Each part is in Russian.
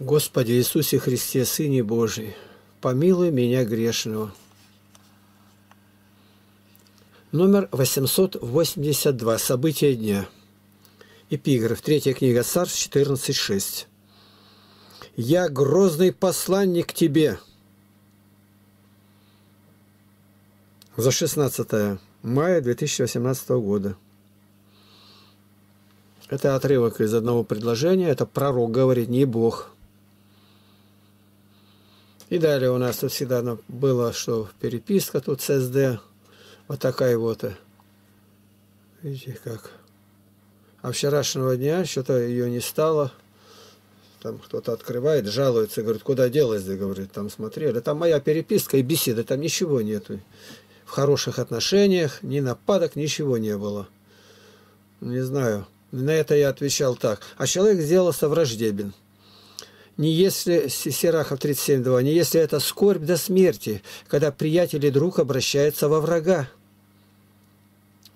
Господи Иисусе Христе, Сыне Божий, помилуй меня грешного. Номер 882. События дня. Эпиграф. Третья книга Царств, 14.6. «Я грозный посланник тебе». За 16 мая 2018 года. Это отрывок из одного предложения. Это пророк говорит, не Бог. И далее у нас тут всегда было, что переписка тут с СД. Вот такая вот. Э, видите как. А вчерашнего дня что-то ее не стало. Там кто-то открывает, жалуется, говорит, куда делась, да, говорит, там смотри. Да там моя переписка и беседа, там ничего нету. В хороших отношениях, ни нападок, ничего не было. Не знаю. На это я отвечал так. А человек сделался враждебен не если, Серахов 37.2, не если это скорбь до смерти, когда приятель и друг обращается во врага.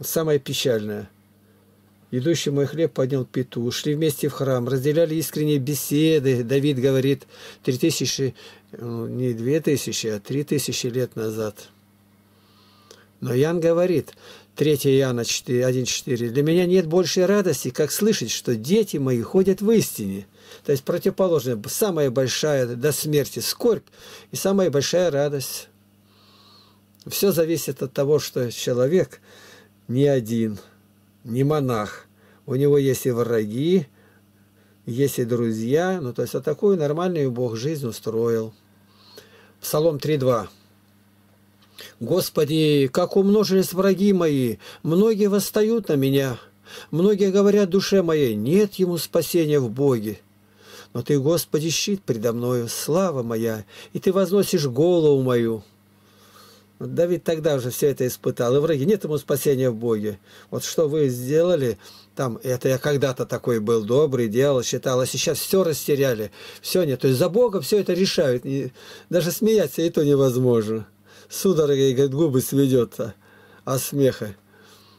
Самое печальное. Идущий мой хлеб поднял пету, шли вместе в храм, разделяли искренние беседы. Давид говорит, три тысячи, ну, не две тысячи, а три тысячи лет назад. Но Ян говорит, 3 Иоанна 1.4, «Для меня нет большей радости, как слышать, что дети мои ходят в истине». То есть противоположное, самая большая до смерти скорбь и самая большая радость. Все зависит от того, что человек не один, не монах. У него есть и враги, есть и друзья. Ну, то есть, вот такую нормальную Бог жизнь устроил. Псалом 3.2. «Господи, как умножились враги мои! Многие восстают на меня!» Многие говорят душе моей, нет ему спасения в Боге. Но Ты, Господи, щит предо мною, слава моя, и Ты возносишь голову мою». Вот Давид тогда уже все это испытал, и враги, нет ему спасения в Боге. Вот что вы сделали, там, это я когда-то такой был добрый, делал, считал, а сейчас все растеряли, все нет. То есть за Бога все это решают, и даже смеяться и то невозможно. Судорога, и, говорит, губы сведет от а смеха.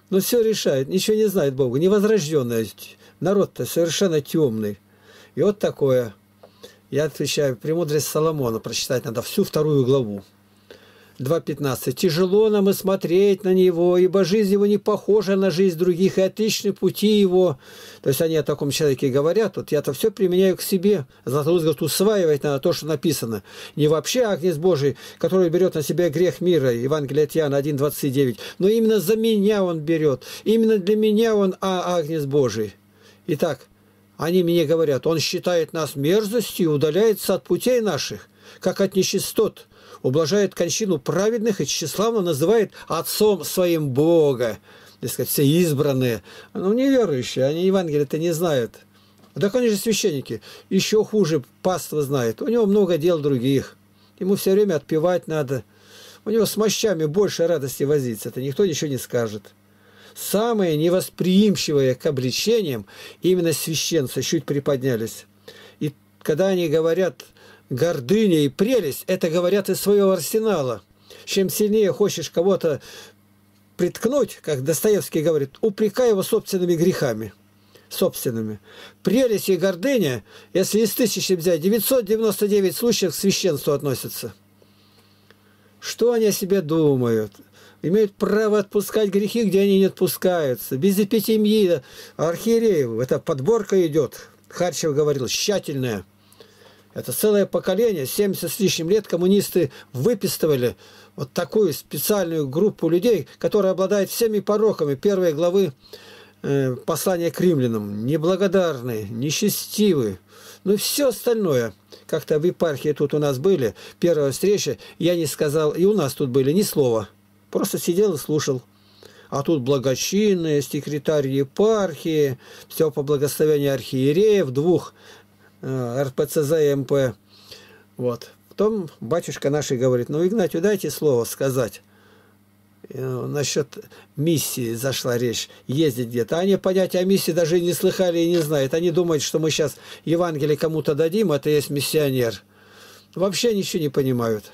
Но все решает, ничего не знает Бога, невозрожденный Народ-то совершенно темный. И вот такое. Я отвечаю, премудрость Соломона прочитать надо всю вторую главу. 2.15. «Тяжело нам и смотреть на него, ибо жизнь его не похожа на жизнь других, и отличны пути его». То есть они о таком человеке говорят. Вот я-то все применяю к себе. Златоуст говорит, усваивать надо то, что написано. Не вообще агнец Божий, который берет на себя грех мира, Евангелие от Иоанна 1.29, но именно за меня он берет. Именно для меня он а, агнец Божий. Итак, они мне говорят, он считает нас мерзостью и удаляется от путей наших, как от нечистот, ублажает кончину праведных и тщеславно называет отцом своим Бога. Так сказать, все избранные. Ну, неверующие, они Евангелие-то не знают. Да, конечно, священники. Еще хуже паства знает. У него много дел других. Ему все время отпевать надо. У него с мощами больше радости возиться. Это никто ничего не скажет самые невосприимчивые к обличениям именно священцы, чуть приподнялись. И когда они говорят гордыня и прелесть, это говорят из своего арсенала. Чем сильнее хочешь кого-то приткнуть, как Достоевский говорит, упрекай его собственными грехами собственными. Прелесть и гордыня, если из тысячи взять, 999 случаев к священству относятся. Что они о себе думают? имеют право отпускать грехи, где они не отпускаются. Без эпитемии архиереев, это подборка идет, Харчев говорил, тщательная. Это целое поколение, 70 с лишним лет коммунисты выписывали вот такую специальную группу людей, которая обладает всеми пороками первой главы э, послания к римлянам. Неблагодарные, нечестивые, ну все остальное. Как-то в епархии тут у нас были, первая встреча, я не сказал, и у нас тут были ни слова. Просто сидел и слушал. А тут благочинные, секретарь епархии, все по благословению архиереев, двух э, РПЦЗ и МП. Эм вот. Потом батюшка наш и говорит, ну, Игнатью, дайте слово сказать. Э, Насчет миссии зашла речь, ездить где-то. Они понятия о миссии даже не слыхали и не знают. Они думают, что мы сейчас Евангелие кому-то дадим, это есть миссионер. Вообще ничего не понимают.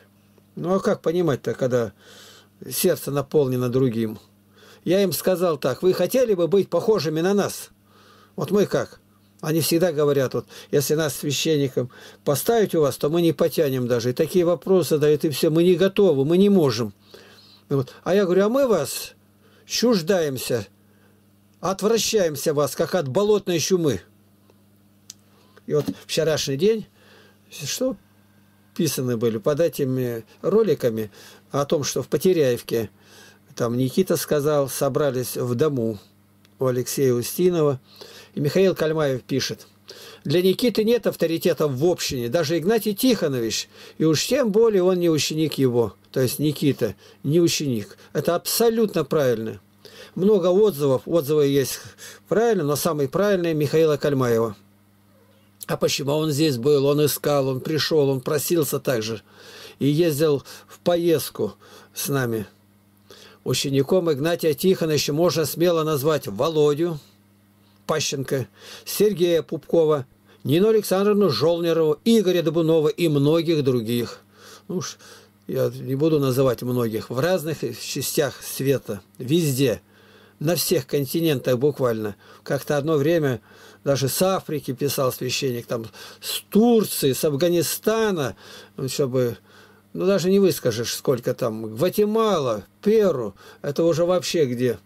Ну а как понимать-то, когда сердце наполнено другим. Я им сказал так, вы хотели бы быть похожими на нас? Вот мы как? Они всегда говорят, вот, если нас священником поставить у вас, то мы не потянем даже. И такие вопросы дают, и все, мы не готовы, мы не можем. Вот. А я говорю, а мы вас чуждаемся, отвращаемся вас, как от болотной чумы. И вот вчерашний день, что писаны были под этими роликами, о том, что в Потеряевке, там Никита сказал, собрались в дому у Алексея Устинова. И Михаил Кальмаев пишет, для Никиты нет авторитета в общине, даже Игнатий Тихонович, и уж тем более он не ученик его, то есть Никита, не ученик. Это абсолютно правильно. Много отзывов, отзывы есть правильно, но самый правильный Михаила Кальмаева. А почему он здесь был, он искал, он пришел, он просился также и ездил в поездку с нами. Учеником Игнатия Тихоновича можно смело назвать Володю Пащенко, Сергея Пупкова, Нину Александровну Жолнерову, Игоря Добунова и многих других. Ну уж я не буду называть многих, в разных частях света, везде, на всех континентах буквально. Как-то одно время даже с Африки писал священник, там, с Турции, с Афганистана, ну, чтобы ну даже не выскажешь, сколько там, Гватемала, Перу, это уже вообще где.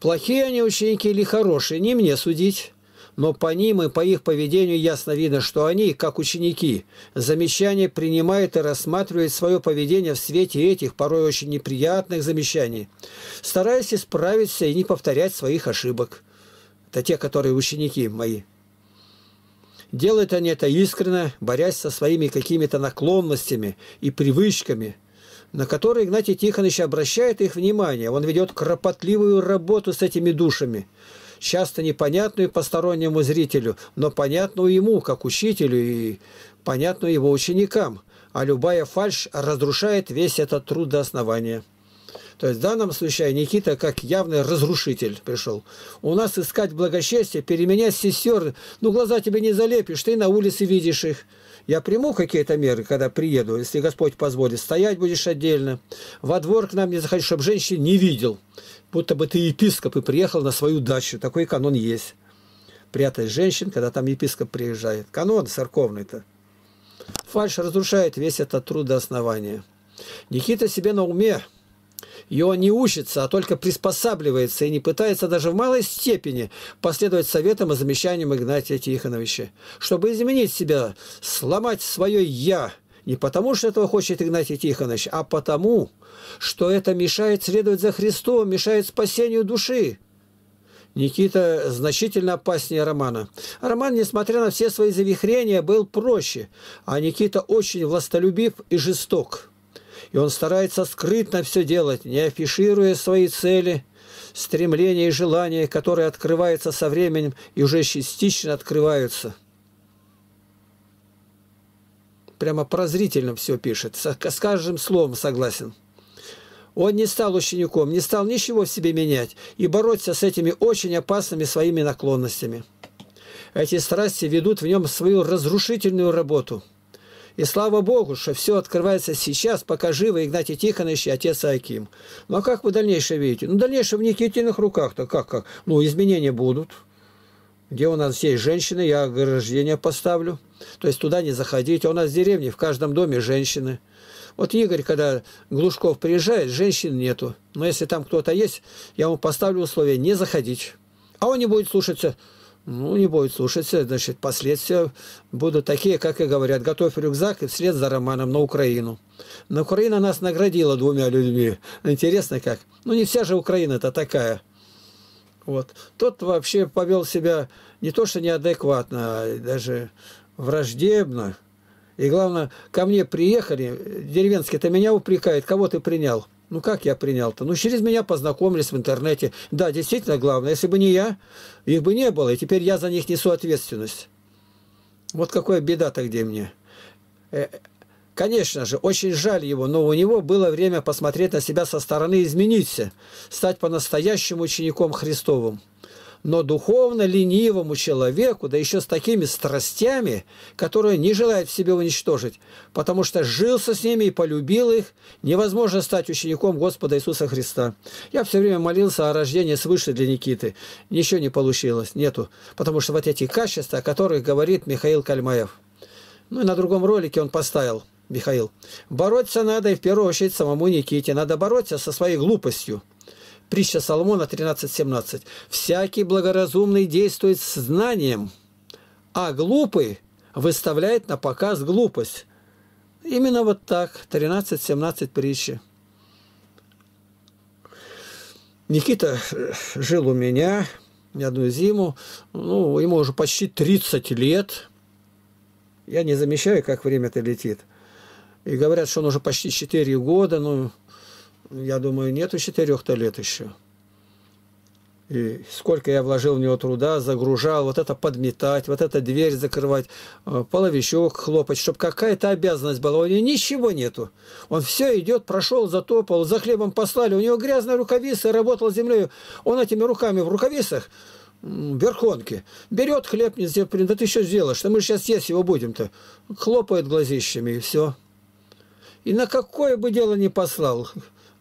Плохие они ученики или хорошие, не мне судить. Но по ним и по их поведению ясно видно, что они, как ученики, замечания принимают и рассматривают свое поведение в свете этих, порой очень неприятных замечаний, стараясь исправиться и не повторять своих ошибок. Это те, которые ученики мои. Делают они это искренне, борясь со своими какими-то наклонностями и привычками, на которые Игнатий Тихонович обращает их внимание. Он ведет кропотливую работу с этими душами, часто непонятную постороннему зрителю, но понятную ему, как учителю, и понятную его ученикам. А любая фальшь разрушает весь этот труд до основания. То есть в данном случае Никита как явный разрушитель пришел. У нас искать благочестие, переменять сестер, ну глаза тебе не залепишь, ты на улице видишь их. Я приму какие-то меры, когда приеду, если Господь позволит. Стоять будешь отдельно. Во двор к нам не заходишь, чтобы женщин не видел. Будто бы ты епископ и приехал на свою дачу. Такой канон есть. Прятать женщин, когда там епископ приезжает. Канон церковный-то. Фальш разрушает весь этот труд до основания. Никита себе на уме и он не учится, а только приспосабливается и не пытается даже в малой степени последовать советам и замечаниям Игнатия Тихоновича, чтобы изменить себя, сломать свое «я», не потому, что этого хочет Игнатий Тихонович, а потому, что это мешает следовать за Христом, мешает спасению души. Никита значительно опаснее Романа. Роман, несмотря на все свои завихрения, был проще, а Никита очень властолюбив и жесток. И он старается скрытно все делать, не афишируя свои цели, стремления и желания, которые открываются со временем и уже частично открываются. Прямо прозрительно все пишет, с каждым словом согласен. Он не стал учеником, не стал ничего в себе менять и бороться с этими очень опасными своими наклонностями. Эти страсти ведут в нем свою разрушительную работу – и слава Богу, что все открывается сейчас, пока живы Игнатий Тихонович и отец Аким. Ну а как вы дальнейшее видите? Ну дальнейшее в Никитиных руках-то как, как? Ну изменения будут. Где у нас есть женщины, я ограждение поставлю. То есть туда не заходите. У нас в деревне в каждом доме женщины. Вот Игорь, когда Глушков приезжает, женщин нету. Но если там кто-то есть, я ему поставлю условие не заходить. А он не будет слушаться ну, не будет слушаться, значит, последствия будут такие, как и говорят, готовь рюкзак и вслед за Романом на Украину. Но Украина нас наградила двумя людьми. Интересно как? Ну, не вся же Украина-то такая. Вот. Тот вообще повел себя не то, что неадекватно, а даже враждебно. И главное, ко мне приехали, деревенские-то меня упрекают, кого ты принял? Ну как я принял-то? Ну через меня познакомились в интернете. Да, действительно главное, если бы не я, их бы не было, и теперь я за них несу ответственность. Вот какая беда-то где мне. Э, конечно же, очень жаль его, но у него было время посмотреть на себя со стороны измениться, стать по-настоящему учеником Христовым но духовно ленивому человеку, да еще с такими страстями, которые не желает в себе уничтожить, потому что жился с ними и полюбил их, невозможно стать учеником Господа Иисуса Христа. Я все время молился о рождении свыше для Никиты. Ничего не получилось, нету, потому что вот эти качества, о которых говорит Михаил Кальмаев. Ну и на другом ролике он поставил, Михаил. Бороться надо и в первую очередь самому Никите. Надо бороться со своей глупостью. Притча Соломона 13.17. «Всякий благоразумный действует с знанием, а глупый выставляет на показ глупость». Именно вот так, 13.17 притчи. Никита жил у меня одну зиму, ну, ему уже почти 30 лет. Я не замечаю, как время-то летит. И говорят, что он уже почти 4 года, ну, я думаю, нету четырех-то лет еще. И сколько я вложил в него труда, загружал, вот это подметать, вот это дверь закрывать, э, половичок хлопать, чтобы какая-то обязанность была. У него ничего нету. Он все идет, прошел, затопал, за хлебом послали. У него грязная рукавица, работал землей. Он этими руками в рукавицах, верхонки, берет хлеб, не сделает, да ты что сделаешь, что мы сейчас есть его будем-то. Хлопает глазищами и все. И на какое бы дело ни послал,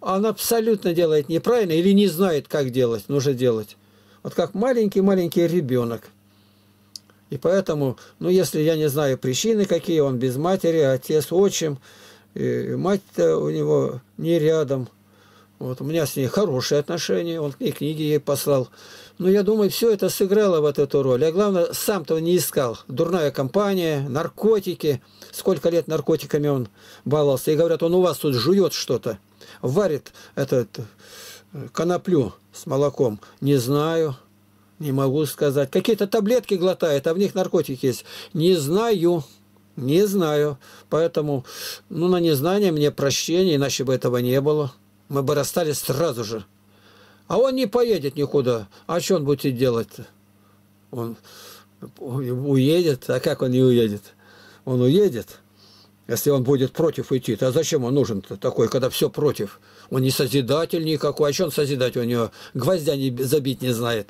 он абсолютно делает неправильно или не знает, как делать, нужно делать. Вот как маленький-маленький ребенок. И поэтому, ну, если я не знаю причины какие, он без матери, отец отчим, мать-то у него не рядом. Вот у меня с ней хорошие отношения, он и книги ей послал. Но ну, я думаю, все это сыграло вот эту роль. А главное, сам-то не искал. Дурная компания, наркотики. Сколько лет наркотиками он баловался. И говорят, он у вас тут жует что-то. Варит этот э, коноплю с молоком. Не знаю, не могу сказать. Какие-то таблетки глотает, а в них наркотики есть. Не знаю. Не знаю. Поэтому, ну, на незнание мне прощение, иначе бы этого не было. Мы бы расстались сразу же. А он не поедет никуда. А что он будет делать-то? Он уедет. А как он не уедет? Он уедет если он будет против идти, а зачем он нужен такой, когда все против? Он не созидатель никакой. А что он созидатель? У него гвоздя не, забить не знает.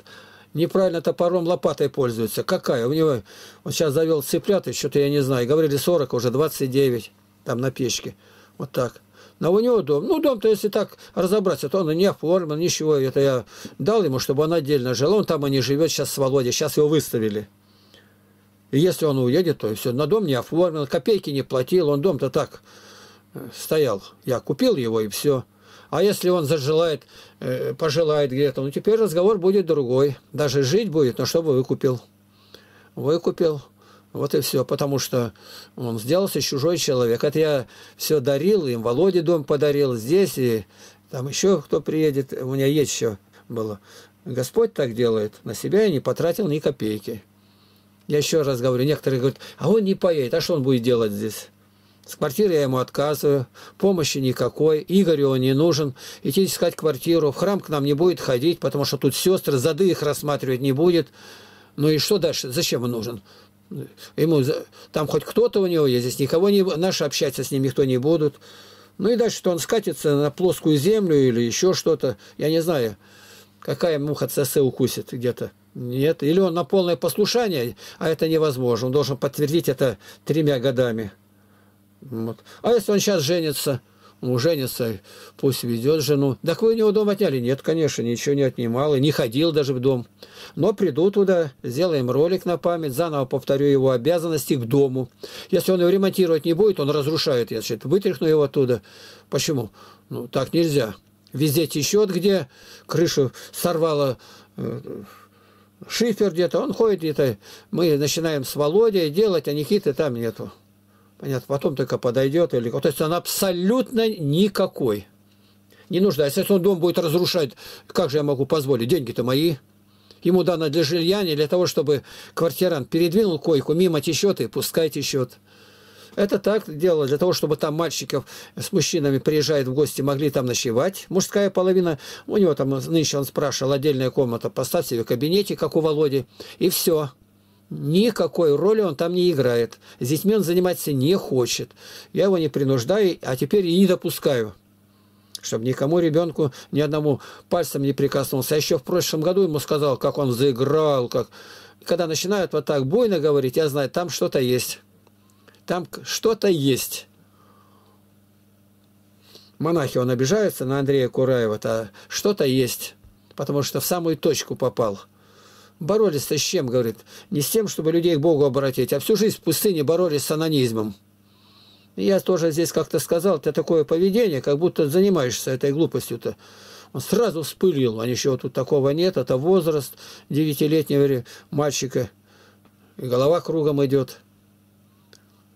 Неправильно топором, лопатой пользуется. Какая? У него... Он сейчас завел цыплят, и что-то я не знаю. Говорили 40, уже 29 там на печке. Вот так. Но у него дом. Ну, дом-то, если так разобраться, то он не оформлен, ничего. Это я дал ему, чтобы он отдельно жил. Он там и не живет сейчас с Володей. Сейчас его выставили. И если он уедет, то и все. На дом не оформил, копейки не платил. Он дом-то так э, стоял. Я купил его, и все. А если он зажелает, э, пожелает где-то, ну теперь разговор будет другой. Даже жить будет, но чтобы выкупил. Выкупил. Вот и все, потому что он сделался чужой человек. Это я все дарил, им Володе дом подарил здесь, и там еще кто приедет, у меня есть еще было. Господь так делает, на себя я не потратил ни копейки. Я еще раз говорю, некоторые говорят, а он не поедет, а что он будет делать здесь? С квартиры я ему отказываю, помощи никакой, Игорю он не нужен, идти искать квартиру, в храм к нам не будет ходить, потому что тут сестры, зады их рассматривать не будет. Ну и что дальше? Зачем он нужен? Ему там хоть кто-то у него есть, здесь никого не наши общаться с ним никто не будут. Ну и дальше, что он скатится на плоскую землю или еще что-то, я не знаю, какая муха ЦС укусит где-то. Нет. Или он на полное послушание, а это невозможно. Он должен подтвердить это тремя годами. Вот. А если он сейчас женится, ну, женится, пусть ведет жену. Так вы у него дом отняли? Нет, конечно, ничего не отнимал, и не ходил даже в дом. Но приду туда, сделаем ролик на память, заново повторю его обязанности к дому. Если он его ремонтировать не будет, он разрушает, я значит, вытряхну его оттуда. Почему? Ну, так нельзя. Везде течет, где крышу сорвало э, шифер где-то, он ходит где-то, мы начинаем с Володей делать, а Никиты там нету. Понятно, потом только подойдет. Или... То есть он абсолютно никакой. Не нуждается. Если он дом будет разрушать, как же я могу позволить? Деньги-то мои. Ему дано для жилья, не для того, чтобы квартирант передвинул койку, мимо течет и пускай течет. Это так делалось для того, чтобы там мальчиков с мужчинами приезжают в гости, могли там ночевать. Мужская половина, у него там нынче он спрашивал, отдельная комната, поставь себе кабинете, как у Володи, и все. Никакой роли он там не играет. С детьми он заниматься не хочет. Я его не принуждаю, а теперь и не допускаю чтобы никому ребенку ни одному пальцем не прикоснулся. Я а еще в прошлом году ему сказал, как он заиграл, как... Когда начинают вот так буйно говорить, я знаю, там что-то есть. Там что-то есть. Монахи, он обижается на Андрея Кураева-то, что-то есть, потому что в самую точку попал. Боролись-то с чем, говорит? Не с тем, чтобы людей к Богу обратить, а всю жизнь в пустыне боролись с анонизмом. Я тоже здесь как-то сказал, ты такое поведение, как будто занимаешься этой глупостью-то. Он сразу вспылил, а ничего тут такого нет, это возраст девятилетнего мальчика, и голова кругом идет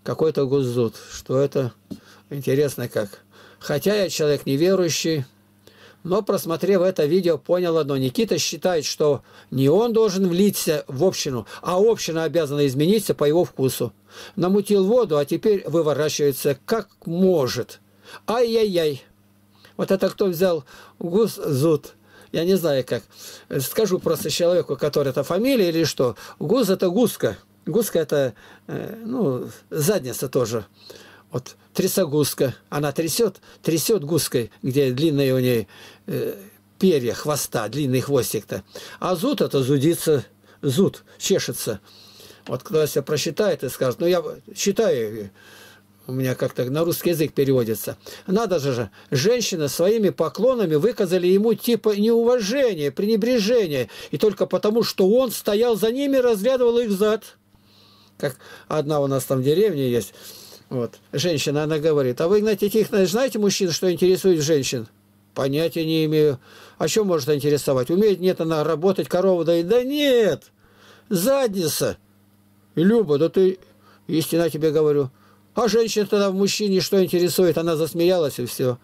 какой-то гуззут, что это интересно как. Хотя я человек неверующий, но просмотрев это видео, понял одно. Никита считает, что не он должен влиться в общину, а община обязана измениться по его вкусу. Намутил воду, а теперь выворачивается как может. Ай-яй-яй. Вот это кто взял гус Я не знаю как. Скажу просто человеку, который это фамилия или что. Гуз это гуска. Гуска – это э, ну, задница тоже. Вот трясогузка она трясет, трясет гуской, где длинные у ней э, перья, хвоста, длинный хвостик-то. А зуд – это зудится, зуд, чешется. Вот кто себя просчитает и скажет, ну я считаю, у меня как-то на русский язык переводится. Надо же, женщина своими поклонами выказали ему типа неуважение, пренебрежение. И только потому, что он стоял за ними, разглядывал их зад как одна у нас там деревня есть, вот, женщина, она говорит, а вы, Игнатий Тихонович, знаете мужчин, что интересует женщин? Понятия не имею. А что может интересовать? Умеет, нет, она работать, корова дает. Да нет, задница. Люба, да ты, истина тебе говорю. А женщина тогда в мужчине что интересует? Она засмеялась и все.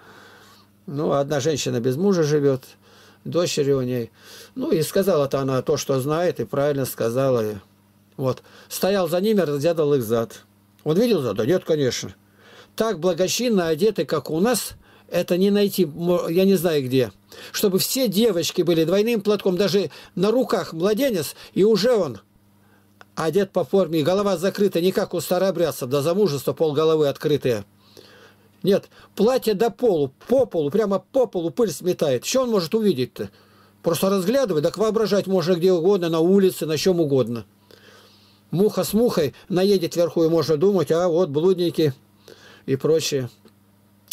Ну, одна женщина без мужа живет, дочери у ней. Ну, и сказала-то она то, что знает, и правильно сказала. Вот. Стоял за ними, разглядывал их зад. Он видел зад? Да нет, конечно. Так благочинно одеты, как у нас, это не найти, я не знаю где. Чтобы все девочки были двойным платком, даже на руках младенец, и уже он одет по форме, голова закрыта, не как у старообрядцев, до замужества пол головы открытые. Нет, платье до полу, по полу, прямо по полу пыль сметает. Что он может увидеть-то? Просто разглядывать, так воображать можно где угодно, на улице, на чем угодно. Муха с мухой наедет вверху, и можно думать, а вот блудники и прочее.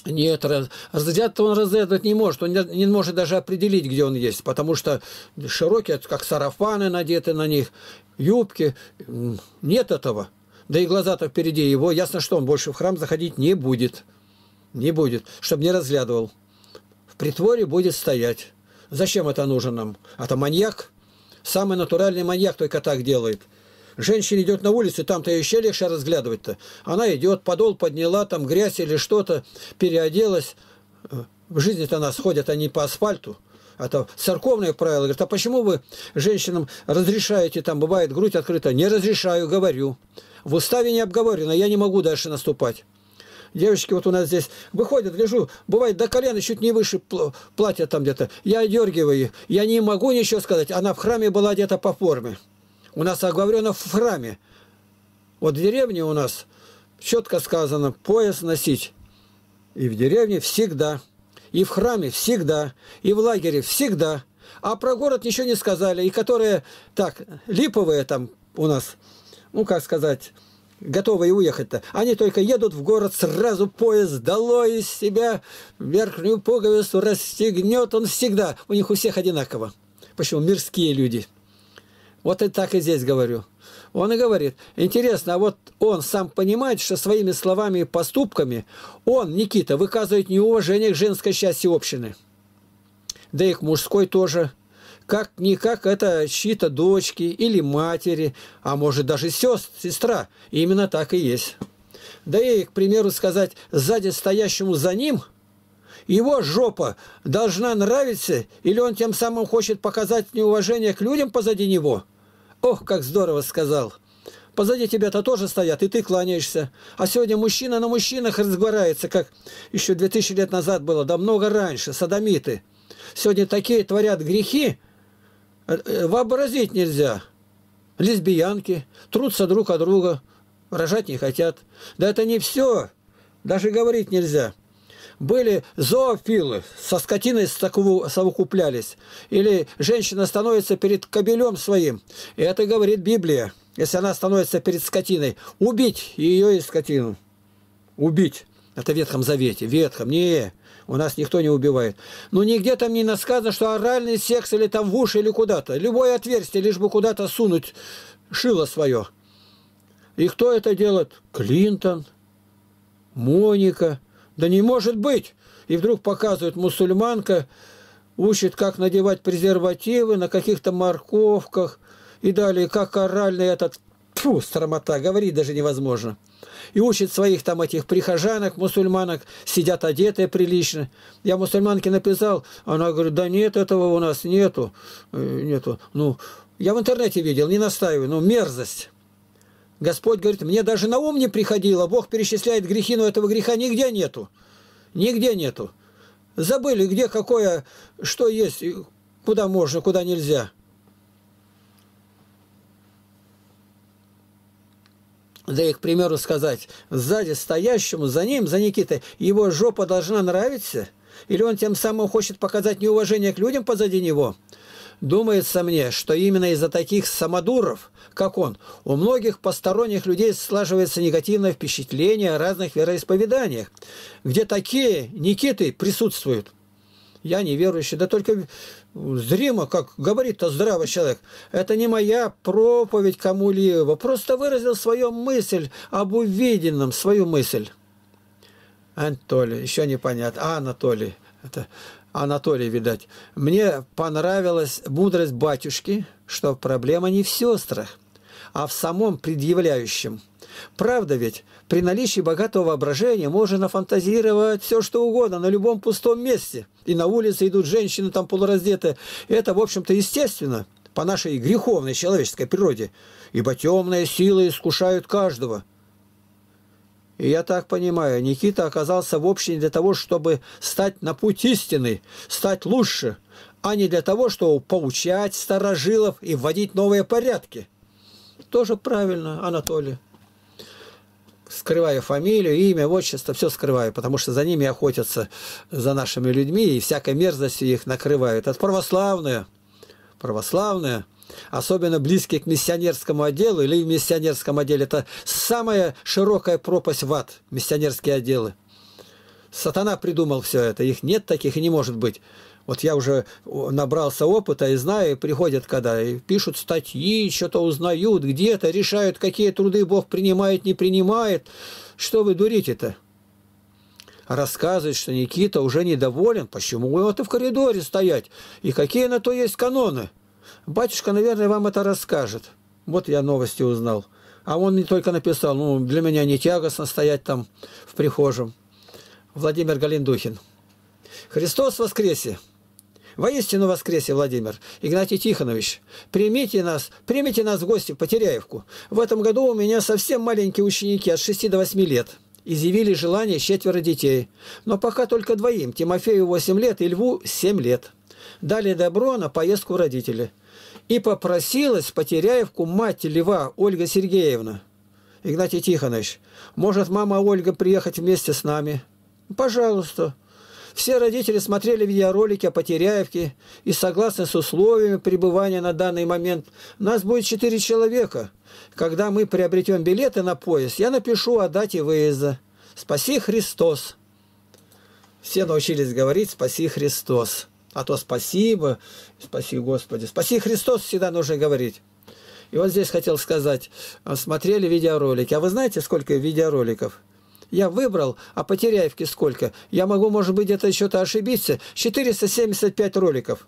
Нет, разряд он разрядовать не может, он не может даже определить, где он есть, потому что широкие, как сарафаны надеты на них, юбки, нет этого. Да и глаза-то впереди его, ясно, что он больше в храм заходить не будет, не будет, чтобы не разглядывал. В притворе будет стоять. Зачем это нужно нам? А то маньяк, самый натуральный маньяк только так делает – Женщина идет на улицу, там-то ее еще легче разглядывать-то. Она идет, подол подняла, там грязь или что-то, переоделась. Э, в жизни-то нас ходят они по асфальту. Это а церковное правило. Говорит, а почему вы женщинам разрешаете, там бывает грудь открыта? Не разрешаю, говорю. В уставе не обговорено, я не могу дальше наступать. Девочки вот у нас здесь выходят, гляжу, бывает до колена, чуть не выше платья там где-то. Я дергиваю, я не могу ничего сказать. Она в храме была где-то по форме. У нас оговорено в храме. Вот в деревне у нас четко сказано пояс носить. И в деревне всегда. И в храме всегда. И в лагере всегда. А про город ничего не сказали. И которые, так, липовые там у нас, ну, как сказать, готовые уехать-то. Они только едут в город, сразу пояс дало из себя, верхнюю пуговицу расстегнет он всегда. У них у всех одинаково. Почему? Мирские люди. Вот и так и здесь говорю. Он и говорит, интересно, а вот он сам понимает, что своими словами и поступками он, Никита, выказывает неуважение к женской части общины. Да и к мужской тоже. Как-никак это чьи-то дочки или матери, а может даже сест, сестра. именно так и есть. Да и, к примеру, сказать сзади стоящему за ним – его жопа должна нравиться, или он тем самым хочет показать неуважение к людям позади него? «Ох, как здорово!» — сказал. «Позади тебя-то тоже стоят, и ты кланяешься. А сегодня мужчина на мужчинах разгорается, как еще две тысячи лет назад было, да много раньше, садомиты. Сегодня такие творят грехи, э, э, вообразить нельзя. Лесбиянки трутся друг от друга, рожать не хотят. Да это не все, даже говорить нельзя» были зоофилы, со скотиной совокуплялись. Или женщина становится перед кобелем своим, и это говорит Библия, если она становится перед скотиной, убить ее и скотину. Убить. Это в Ветхом Завете. Ветхом. Не, у нас никто не убивает. Но ну, нигде там не сказано, что оральный секс или там в уши или куда-то. Любое отверстие, лишь бы куда-то сунуть шило свое. И кто это делает? Клинтон, Моника, да не может быть! И вдруг показывает мусульманка, учит, как надевать презервативы на каких-то морковках и далее, как оральный этот... Фу, стромота, говорить даже невозможно. И учит своих там этих прихожанок, мусульманок, сидят одетые прилично. Я мусульманке написал, она говорит, да нет, этого у нас нету. Э, нету. Ну, я в интернете видел, не настаиваю, ну, мерзость. Господь говорит, мне даже на ум не приходило, Бог перечисляет грехи, но этого греха нигде нету. Нигде нету. Забыли, где какое, что есть, куда можно, куда нельзя. Да и, к примеру, сказать, сзади стоящему, за ним, за Никитой, его жопа должна нравиться? Или он тем самым хочет показать неуважение к людям позади него? – Думается мне, что именно из-за таких самодуров, как он, у многих посторонних людей слаживается негативное впечатление о разных вероисповеданиях, где такие Никиты присутствуют. Я неверующий, да только зримо, как говорит-то здравый человек. Это не моя проповедь кому-либо, просто выразил свою мысль об увиденном, свою мысль. Анатолий, еще непонятно, а Анатолий, это Анатолий, видать. Мне понравилась мудрость батюшки, что проблема не в сестрах, а в самом предъявляющем. Правда ведь, при наличии богатого воображения можно нафантазировать все, что угодно, на любом пустом месте. И на улице идут женщины там полураздетые. Это, в общем-то, естественно по нашей греховной человеческой природе, ибо темные силы искушают каждого – и я так понимаю, Никита оказался в общине для того, чтобы стать на путь истины, стать лучше, а не для того, чтобы поучать старожилов и вводить новые порядки. Тоже правильно, Анатолий. Скрываю фамилию, имя, отчество, все скрываю, потому что за ними охотятся, за нашими людьми, и всякой мерзостью их накрывают. Это православные, православные – особенно близкие к миссионерскому отделу или в миссионерском отделе. Это самая широкая пропасть в ад, миссионерские отделы. Сатана придумал все это, их нет таких и не может быть. Вот я уже набрался опыта и знаю, приходят когда, и пишут статьи, что-то узнают, где-то решают, какие труды Бог принимает, не принимает. Что вы дурите-то? Рассказывает, что Никита уже недоволен, почему ему-то в коридоре стоять, и какие на то есть каноны – Батюшка, наверное, вам это расскажет. Вот я новости узнал. А он не только написал, ну, для меня не тягостно стоять там в прихожем. Владимир Галиндухин. Христос воскресе! Воистину воскресе, Владимир Игнатий Тихонович. Примите нас, примите нас в гости в Потеряевку. В этом году у меня совсем маленькие ученики от 6 до 8 лет. Изъявили желание четверо детей. Но пока только двоим, Тимофею 8 лет и Льву 7 лет дали добро на поездку родители. И попросилась Потеряевку мать Лева Ольга Сергеевна. Игнатий Тихонович, может, мама Ольга приехать вместе с нами? Пожалуйста. Все родители смотрели видеоролики о Потеряевке и согласно с условиями пребывания на данный момент нас будет четыре человека. Когда мы приобретем билеты на поезд, я напишу о дате выезда. Спаси Христос! Все научились говорить «Спаси Христос». А то спасибо, спаси Господи. Спаси Христос всегда нужно говорить. И вот здесь хотел сказать, а, смотрели видеоролики. А вы знаете, сколько видеороликов? Я выбрал, а потеряевки сколько? Я могу, может быть, где-то еще-то ошибиться. 475 роликов.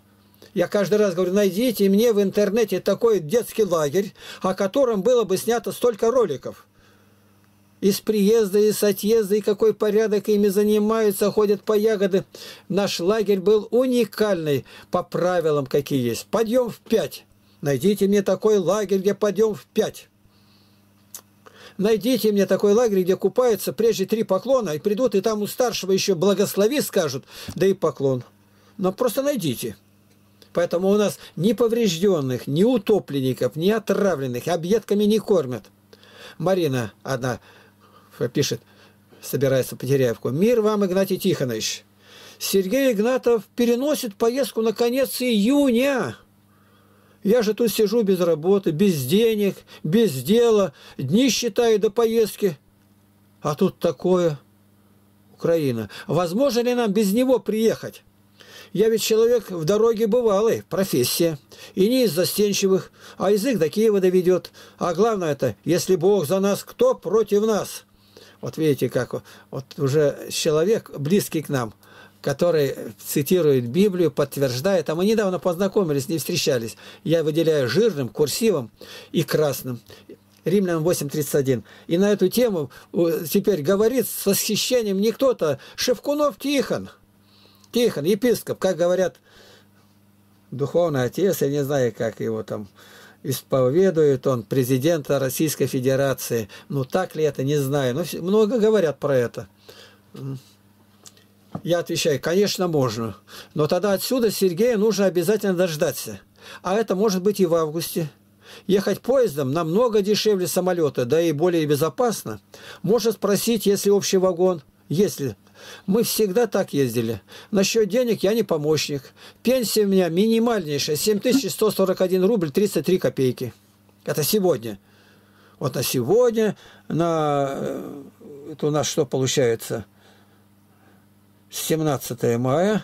Я каждый раз говорю, найдите мне в интернете такой детский лагерь, о котором было бы снято столько роликов. Из приезда, и с отъезда, и какой порядок ими занимаются, ходят по ягоды. Наш лагерь был уникальный по правилам, какие есть. Подъем в пять. Найдите мне такой лагерь, где подъем в пять. Найдите мне такой лагерь, где купаются прежде три поклона, и придут, и там у старшего еще благослови скажут, да и поклон. Но просто найдите. Поэтому у нас ни поврежденных, ни утопленников, ни отравленных, объедками не кормят. Марина одна Э, пишет, собирается потерявку. «Мир вам, Игнатий Тихонович! Сергей Игнатов переносит поездку на конец июня!» Я же тут сижу без работы, без денег, без дела, дни считаю до поездки. А тут такое. Украина. Возможно ли нам без него приехать? Я ведь человек в дороге бывалый, профессия. И не из застенчивых, а язык до Киева доведет. А главное это, если Бог за нас, кто против нас? Вот видите, как вот уже человек, близкий к нам, который цитирует Библию, подтверждает. А мы недавно познакомились, не встречались. Я выделяю жирным, курсивом и красным. Римлянам 8.31. И на эту тему теперь говорит с восхищением не кто-то, Шевкунов Тихон. Тихон, епископ, как говорят, духовный отец, я не знаю, как его там исповедует он президента Российской Федерации. Ну, так ли это, не знаю. Но ну, много говорят про это. Я отвечаю, конечно, можно. Но тогда отсюда Сергея нужно обязательно дождаться. А это может быть и в августе. Ехать поездом намного дешевле самолета, да и более безопасно. Можно спросить, если общий вагон, если мы всегда так ездили. Насчет денег я не помощник. Пенсия у меня минимальнейшая, 7141 рубль 33 копейки. Это сегодня. Вот на сегодня, на... Э, это у нас что получается? 17 мая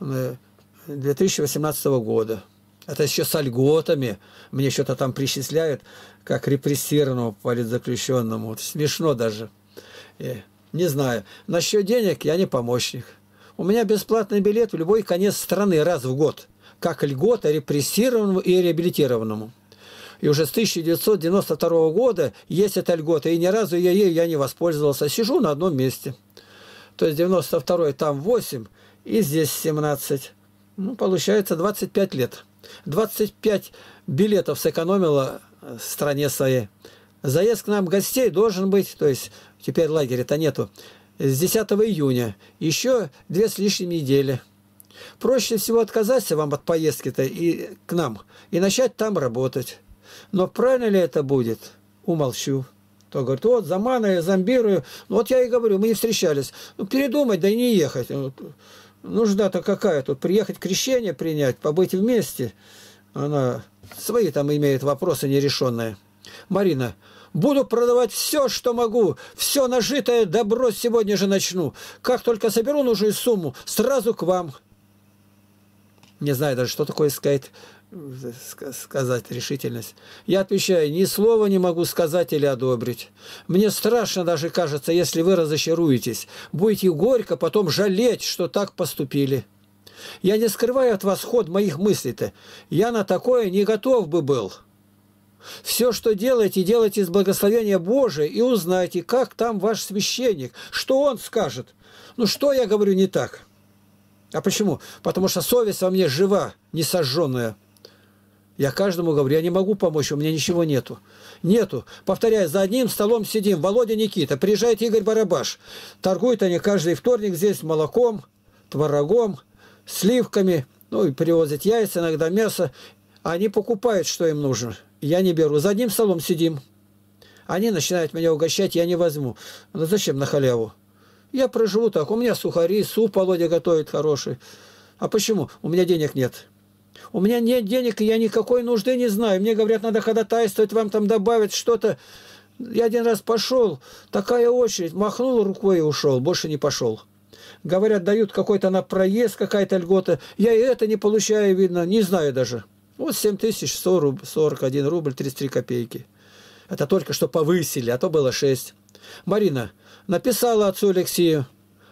2018 э, года. Это еще с льготами. Мне что-то там причисляют, как репрессированному политзаключенному. Смешно даже. Э, не знаю. Насчет денег я не помощник. У меня бесплатный билет в любой конец страны раз в год, как льгота репрессированному и реабилитированному. И уже с 1992 года есть эта льгота, и ни разу я ею я не воспользовался. Сижу на одном месте. То есть 92 там 8, и здесь 17. Ну, получается 25 лет. 25 билетов сэкономила стране своей. Заезд к нам гостей должен быть, то есть Теперь лагеря-то нету. С 10 июня. Еще две с лишним недели. Проще всего отказаться вам от поездки-то и к нам, и начать там работать. Но правильно ли это будет? Умолчу. То говорит, вот, заманаю, зомбирую. Ну, вот я и говорю, мы не встречались. Ну, передумать, да и не ехать. Ну, нужда-то какая тут? Приехать крещение принять, побыть вместе. Она свои там имеет вопросы нерешенные. Марина, Буду продавать все, что могу, все нажитое добро сегодня же начну. Как только соберу нужную сумму, сразу к вам. Не знаю даже, что такое сказать, сказать решительность. Я отвечаю, ни слова не могу сказать или одобрить. Мне страшно даже кажется, если вы разочаруетесь. Будете горько потом жалеть, что так поступили. Я не скрываю от вас ход моих мыслей-то. Я на такое не готов бы был». Все, что делаете, делайте из благословения Божия и узнайте, как там ваш священник, что он скажет. Ну что я говорю не так? А почему? Потому что совесть во мне жива, не сожженная. Я каждому говорю, я не могу помочь, у меня ничего нету. Нету. Повторяю, за одним столом сидим. Володя Никита, приезжает Игорь Барабаш. Торгуют они каждый вторник здесь молоком, творогом, сливками, ну и привозят яйца, иногда мясо. Они покупают, что им нужно. Я не беру. За одним столом сидим. Они начинают меня угощать, я не возьму. Ну зачем на халяву? Я проживу так. У меня сухари, суп Володя готовит хороший. А почему? У меня денег нет. У меня нет денег, и я никакой нужды не знаю. Мне говорят, надо ходатайствовать, вам там добавят что-то. Я один раз пошел, такая очередь, махнул рукой и ушел, больше не пошел. Говорят, дают какой-то на проезд, какая-то льгота. Я и это не получаю, видно, не знаю даже. Ну, вот 7141 рубль 33 копейки. Это только что повысили, а то было 6. Марина написала отцу Алексею,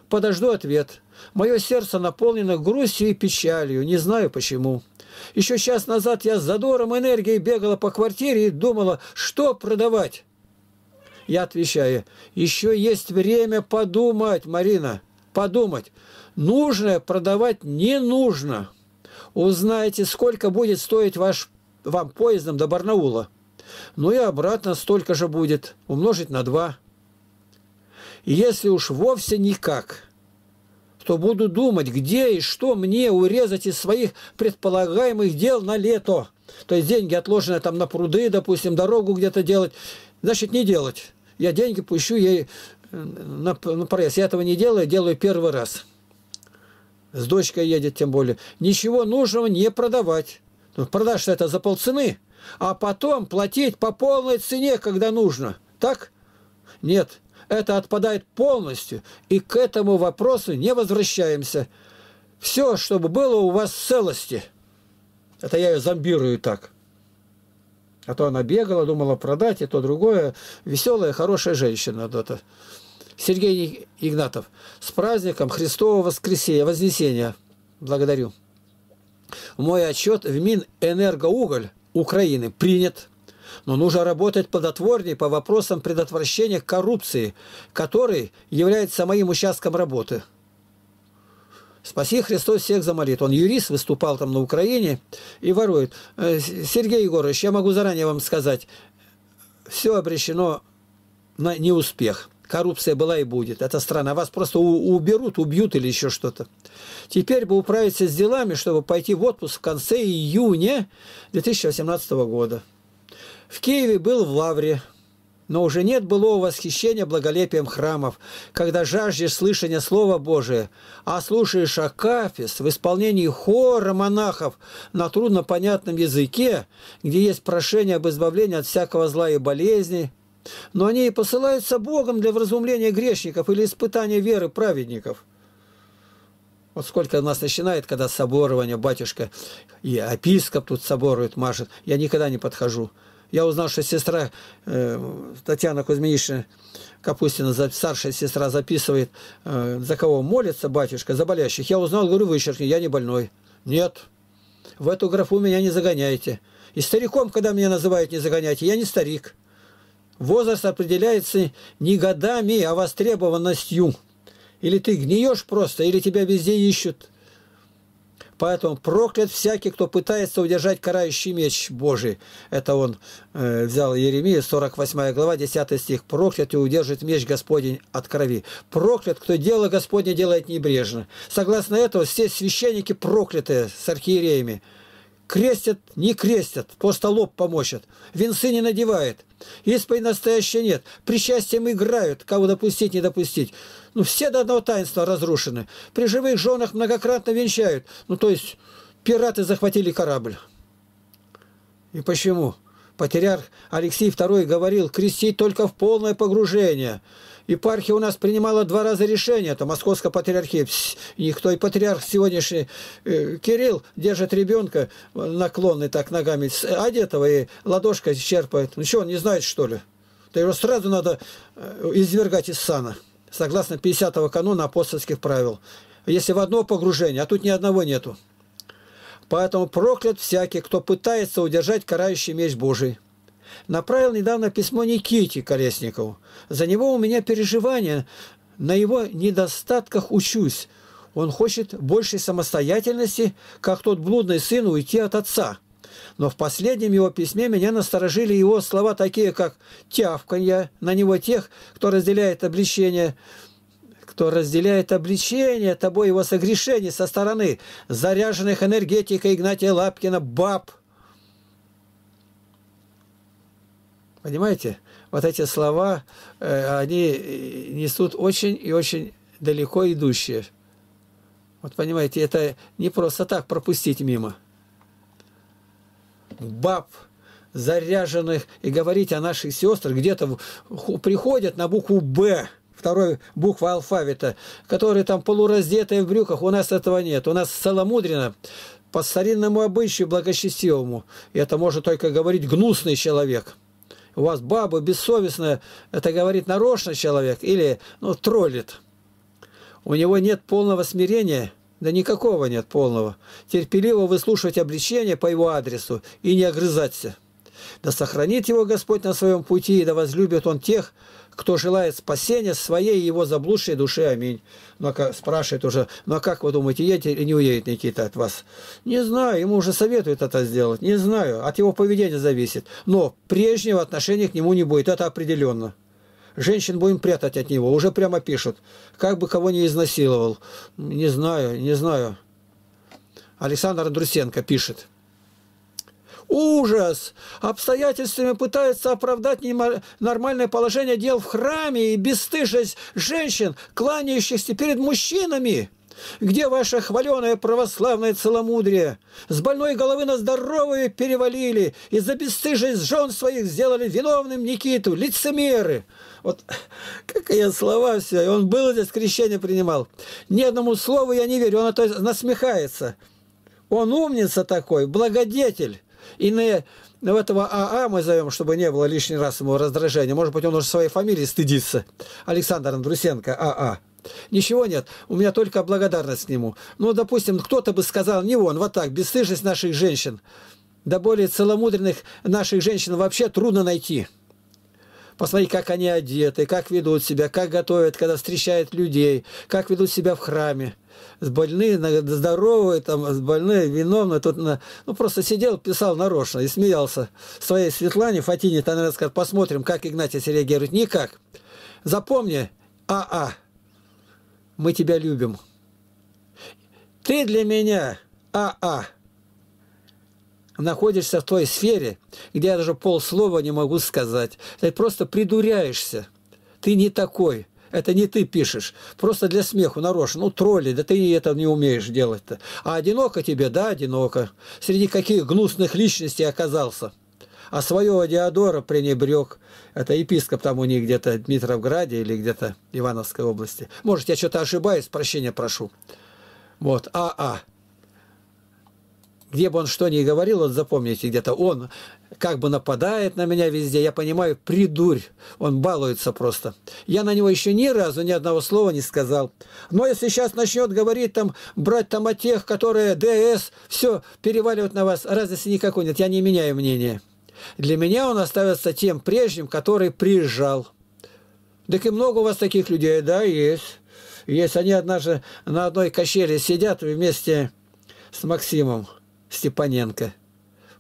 подожду ответ. Мое сердце наполнено грустью и печалью, не знаю почему. Еще час назад я с задором энергии бегала по квартире и думала, что продавать. Я отвечаю, еще есть время подумать, Марина, подумать. Нужное продавать не нужно. Узнаете, сколько будет стоить ваш, вам поездом до Барнаула. Ну и обратно столько же будет, умножить на 2. Если уж вовсе никак, то буду думать, где и что мне урезать из своих предполагаемых дел на лето. То есть деньги отложены там на пруды, допустим, дорогу где-то делать. Значит, не делать. Я деньги пущу ей э, на, на проезд. Я этого не делаю, делаю первый раз с дочкой едет тем более, ничего нужного не продавать. Ну, Продашь это за полцены, а потом платить по полной цене, когда нужно. Так? Нет, это отпадает полностью, и к этому вопросу не возвращаемся. Все, чтобы было у вас в целости. Это я ее зомбирую так. А то она бегала, думала продать, и то другое. Веселая, хорошая женщина. Да -то. Сергей Игнатов. С праздником Христового воскресения, Вознесения. Благодарю. Мой отчет в Минэнергоуголь Украины принят. Но нужно работать плодотворнее по вопросам предотвращения коррупции, который является моим участком работы. Спаси Христос всех за молитву. Он юрист, выступал там на Украине и ворует. Э, Сергей Егорович, я могу заранее вам сказать, все обречено на неуспех. Коррупция была и будет. Это страна. Вас просто уберут, убьют или еще что-то. Теперь бы управиться с делами, чтобы пойти в отпуск в конце июня 2018 года. В Киеве был в Лавре. Но уже нет былого восхищения благолепием храмов, когда жаждешь слышания Слова Божия, а слушаешь Акафис в исполнении хора монахов на труднопонятном языке, где есть прошение об избавлении от всякого зла и болезней, но они и посылаются Богом для вразумления грешников или испытания веры праведников. Вот сколько нас начинает, когда соборование, батюшка и епископ тут соборует, машет. Я никогда не подхожу. Я узнал, что сестра э, Татьяна Кузьминична Капустина, за, старшая сестра, записывает, э, за кого молится батюшка, за болящих. Я узнал, говорю, вычеркни, я не больной. Нет, в эту графу меня не загоняйте. И стариком, когда меня называют, не загоняйте. Я не старик. Возраст определяется не годами, а востребованностью. Или ты гниешь просто, или тебя везде ищут. Поэтому проклят всякий, кто пытается удержать карающий меч Божий. Это он э, взял Еремия, 48 глава, 10 стих. Проклят и удержит меч Господень от крови. Проклят, кто дело Господне делает небрежно. Согласно этому, все священники проклятые с архиереями. Крестят, не крестят, просто лоб помочат. Венцы не надевает. Исповедь настоящая нет. Причастием играют, кого допустить, не допустить. Ну, все до одного таинства разрушены. При живых женах многократно венчают. Ну, то есть, пираты захватили корабль. И почему? Потерярх Алексей II говорил, крестить только в полное погружение – епархия у нас принимала два раза решение, это Московская патриархия. Никто и патриарх сегодняшний, э, Кирилл, держит ребенка наклонный так ногами, одетого и ладошка исчерпает. Ну что, он не знает, что ли? Да его сразу надо э, извергать из сана, согласно 50-го канона апостольских правил. Если в одно погружение, а тут ни одного нету. Поэтому проклят всякий, кто пытается удержать карающий меч Божий направил недавно письмо Никите Колесникову. За него у меня переживания, на его недостатках учусь. Он хочет большей самостоятельности, как тот блудный сын, уйти от отца. Но в последнем его письме меня насторожили его слова такие, как «тявканье» на него тех, кто разделяет обличение, кто разделяет обличение тобой его согрешений со стороны, заряженных энергетикой Игнатия Лапкина, баб – Понимаете? Вот эти слова, э, они э, несут очень и очень далеко идущие. Вот понимаете, это не просто так пропустить мимо. Баб заряженных и говорить о наших сестрах где-то приходят на букву «Б», второй буква алфавита, которые там полураздетые в брюках, у нас этого нет. У нас целомудренно, по старинному обычаю благочестивому. И это может только говорить гнусный человек – у вас баба бессовестная, это говорит нарочно человек или ну, троллит. У него нет полного смирения, да никакого нет полного. Терпеливо выслушивать обличение по его адресу и не огрызаться. Да сохранит его Господь на своем пути, и да возлюбит он тех, кто желает спасения своей его заблудшей души. Аминь. Но ну, а как, спрашивает уже, ну а как вы думаете, едет или не уедет Никита от вас? Не знаю, ему уже советуют это сделать. Не знаю, от его поведения зависит. Но прежнего отношения к нему не будет, это определенно. Женщин будем прятать от него, уже прямо пишут. Как бы кого не изнасиловал. Не знаю, не знаю. Александр Друсенко пишет. Ужас! Обстоятельствами пытается оправдать нормальное положение дел в храме и бесстыжесть женщин, кланяющихся перед мужчинами. Где ваше хваленое православное целомудрие? С больной головы на здоровые перевалили, и за бесстыжесть жен своих сделали виновным Никиту, лицемеры. Вот какие слова все, и он был здесь, крещение принимал. Ни одному слову я не верю, он это насмехается. Он умница такой, благодетель. И не этого АА а мы зовем, чтобы не было лишний раз ему раздражения. Может быть, он уже своей фамилии стыдится. Александр Андрусенко, АА. А. Ничего нет, у меня только благодарность к нему. Ну, допустим, кто-то бы сказал, не он, вот так, бесстыжесть наших женщин. Да более целомудренных наших женщин вообще трудно найти. Посмотри, как они одеты, как ведут себя, как готовят, когда встречают людей, как ведут себя в храме с больные, здоровые, там, с больные, виновные. Тут, на ну, просто сидел, писал нарочно и смеялся. Своей Светлане Фатине Танрец сказал, посмотрим, как Игнатий реагирует. Никак. Запомни, АА, а, мы тебя любим. Ты для меня, АА, а, находишься в той сфере, где я даже полслова не могу сказать. Ты просто придуряешься. Ты не такой. Это не ты пишешь. Просто для смеху нарочно. Ну, тролли, да ты это не умеешь делать-то. А одиноко тебе? Да, одиноко. Среди каких гнусных личностей оказался? А своего Диодора пренебрег. Это епископ там у них где-то, Дмитровграде или где-то Ивановской области. Может, я что-то ошибаюсь, прощения прошу. Вот, а-а где бы он что ни говорил, вот запомните где-то, он как бы нападает на меня везде, я понимаю, придурь, он балуется просто. Я на него еще ни разу ни одного слова не сказал. Но если сейчас начнет говорить там, брать там о тех, которые ДС, все, переваливать на вас, разницы никакой нет, я не меняю мнение. Для меня он остается тем прежним, который приезжал. Так и много у вас таких людей, да, есть. Есть, они однажды на одной качеле сидят вместе с Максимом. Степаненко.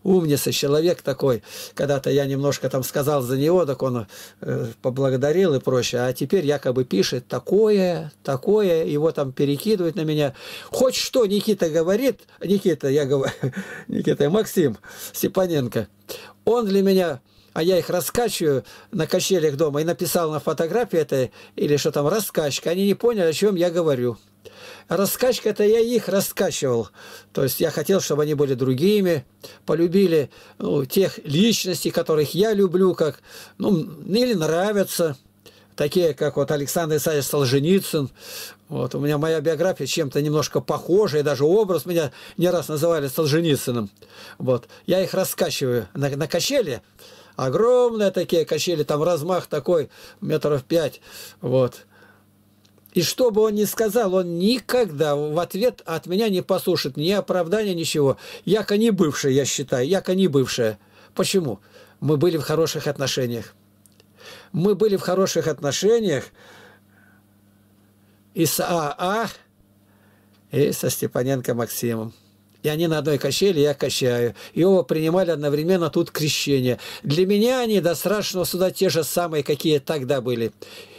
Умница, человек такой. Когда-то я немножко там сказал за него, так он э, поблагодарил и прочее. А теперь якобы пишет такое, такое, его там перекидывают на меня. Хоть что Никита говорит, Никита, я говорю, Никита, Максим Степаненко, он для меня а я их раскачиваю на качелях дома и написал на фотографии это, или что там, раскачка. Они не поняли, о чем я говорю. Раскачка – это я их раскачивал. То есть я хотел, чтобы они были другими, полюбили ну, тех личностей, которых я люблю, как, ну, или нравятся, такие, как вот Александр Исаевич Солженицын. Вот, у меня моя биография чем-то немножко похожа, и даже образ меня не раз называли Солженицыным. Вот, я их раскачиваю на, на качели, огромные такие качели, там размах такой, метров пять, вот, и что бы он ни сказал, он никогда в ответ от меня не послушает ни оправдания, ничего. Яко не бывшая, я считаю, яко не бывшая. Почему? Мы были в хороших отношениях. Мы были в хороших отношениях и с АА, а, и со Степаненко Максимом. И они на одной качели, я качаю. И оба принимали одновременно тут крещение. Для меня они до страшного суда те же самые, какие тогда были.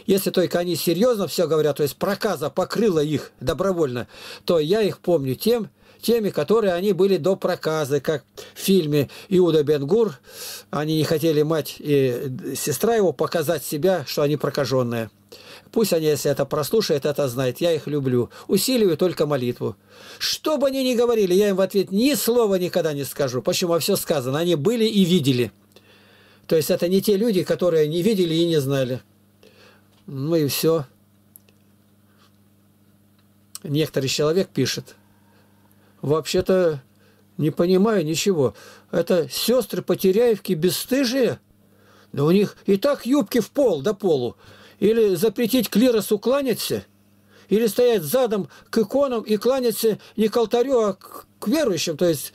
Если только они серьезно все говорят, то есть проказа покрыла их добровольно, то я их помню тем, теми, которые они были до проказы, как в фильме Иуда Бенгур. Они не хотели мать и сестра его показать себя, что они прокаженные. Пусть они, если это прослушают, это знают. Я их люблю. Усиливаю только молитву. Что бы они ни говорили, я им в ответ ни слова никогда не скажу. Почему? А все сказано. Они были и видели. То есть это не те люди, которые не видели и не знали. Ну и все. Некоторый человек пишет. Вообще-то не понимаю ничего. Это сестры Потеряевки бесстыжие? Да у них и так юбки в пол до полу. Или запретить клиросу кланяться, или стоять задом к иконам и кланяться не к алтарю, а к, к верующим. То есть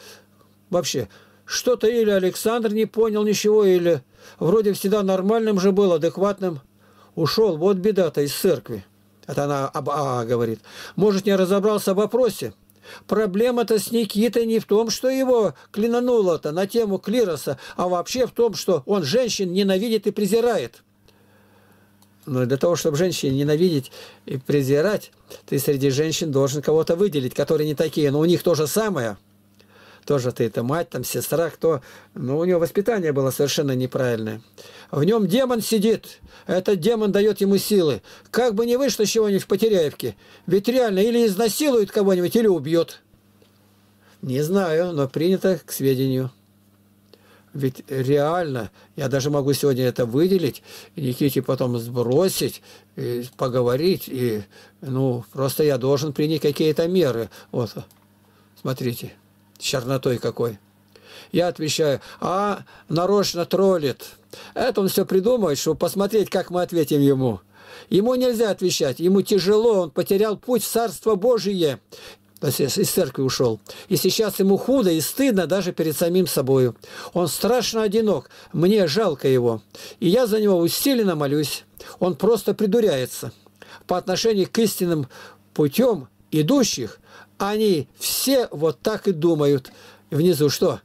вообще что-то или Александр не понял ничего, или вроде всегда нормальным же был, адекватным ушел, вот беда-то из церкви. Это она об АА говорит. Может, не разобрался в вопросе? Проблема-то с Никитой не в том, что его клинануло-то на тему клироса, а вообще в том, что он женщин ненавидит и презирает. Но для того, чтобы женщин ненавидеть и презирать, ты среди женщин должен кого-то выделить, которые не такие. Но у них то же самое – тоже ты это мать, там сестра, кто. Но ну, у него воспитание было совершенно неправильное. В нем демон сидит. Этот демон дает ему силы. Как бы не вышло чего-нибудь в Потеряевке, ведь реально или изнасилует кого-нибудь, или убьет. Не знаю, но принято к сведению. Ведь реально, я даже могу сегодня это выделить, и Никите потом сбросить, и поговорить, и, ну, просто я должен принять какие-то меры. Вот, смотрите чернотой какой. Я отвечаю, а нарочно троллит. Это он все придумает, чтобы посмотреть, как мы ответим ему. Ему нельзя отвечать, ему тяжело, он потерял путь в Царство Божие, то есть из церкви ушел. И сейчас ему худо и стыдно даже перед самим собою. Он страшно одинок, мне жалко его. И я за него усиленно молюсь. Он просто придуряется. По отношению к истинным путем идущих они все вот так и думают. Внизу что?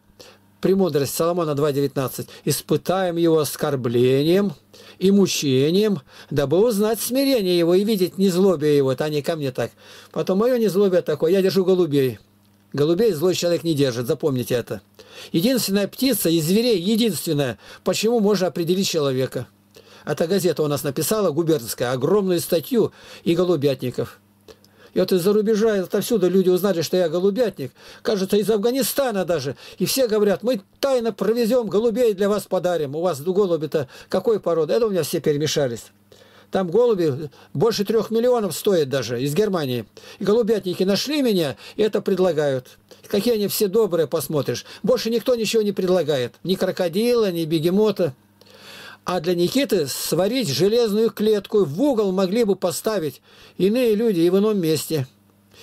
Премудрость Соломона 2.19. «Испытаем его оскорблением и мучением, дабы узнать смирение его и видеть незлобие его». Это они ко мне так. Потом мое незлобие такое. Я держу голубей. Голубей злой человек не держит, запомните это. Единственная птица из зверей, единственная, почему можно определить человека. Эта газета у нас написала, губернская, огромную статью и голубятников – и вот из-за рубежа, отовсюду люди узнали, что я голубятник. Кажется, из Афганистана даже. И все говорят, мы тайно провезем голубей, для вас подарим. У вас голуби-то какой породы? Это у меня все перемешались. Там голуби больше трех миллионов стоят даже из Германии. И голубятники нашли меня и это предлагают. Какие они все добрые, посмотришь. Больше никто ничего не предлагает. Ни крокодила, ни бегемота. А для Никиты сварить железную клетку в угол могли бы поставить иные люди и в ином месте.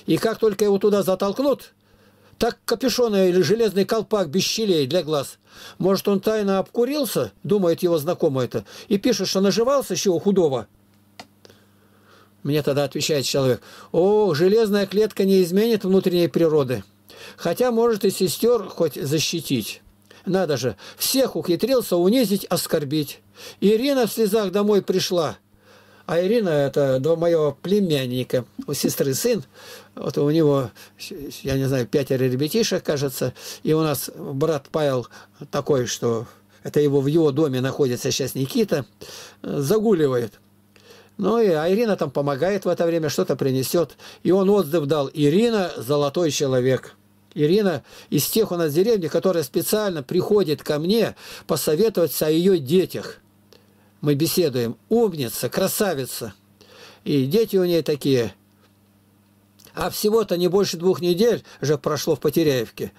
И как только его туда затолкнут, так капюшон или железный колпак без щелей для глаз. Может, он тайно обкурился, думает его знакомый это, и пишет, что наживался чего худого. Мне тогда отвечает человек, о, железная клетка не изменит внутренней природы, хотя может и сестер хоть защитить. Надо же, всех ухитрился унизить, оскорбить. Ирина в слезах домой пришла. А Ирина – это до моего племянника, у сестры сын. Вот у него, я не знаю, пятеро ребятишек, кажется. И у нас брат Павел такой, что это его в его доме находится сейчас Никита, загуливает. Ну и а Ирина там помогает в это время, что-то принесет. И он отзыв дал. Ирина – золотой человек. Ирина из тех у нас деревни, которая специально приходит ко мне посоветоваться о ее детях мы беседуем. Умница, красавица. И дети у нее такие. А всего-то не больше двух недель уже прошло в Потеряевке,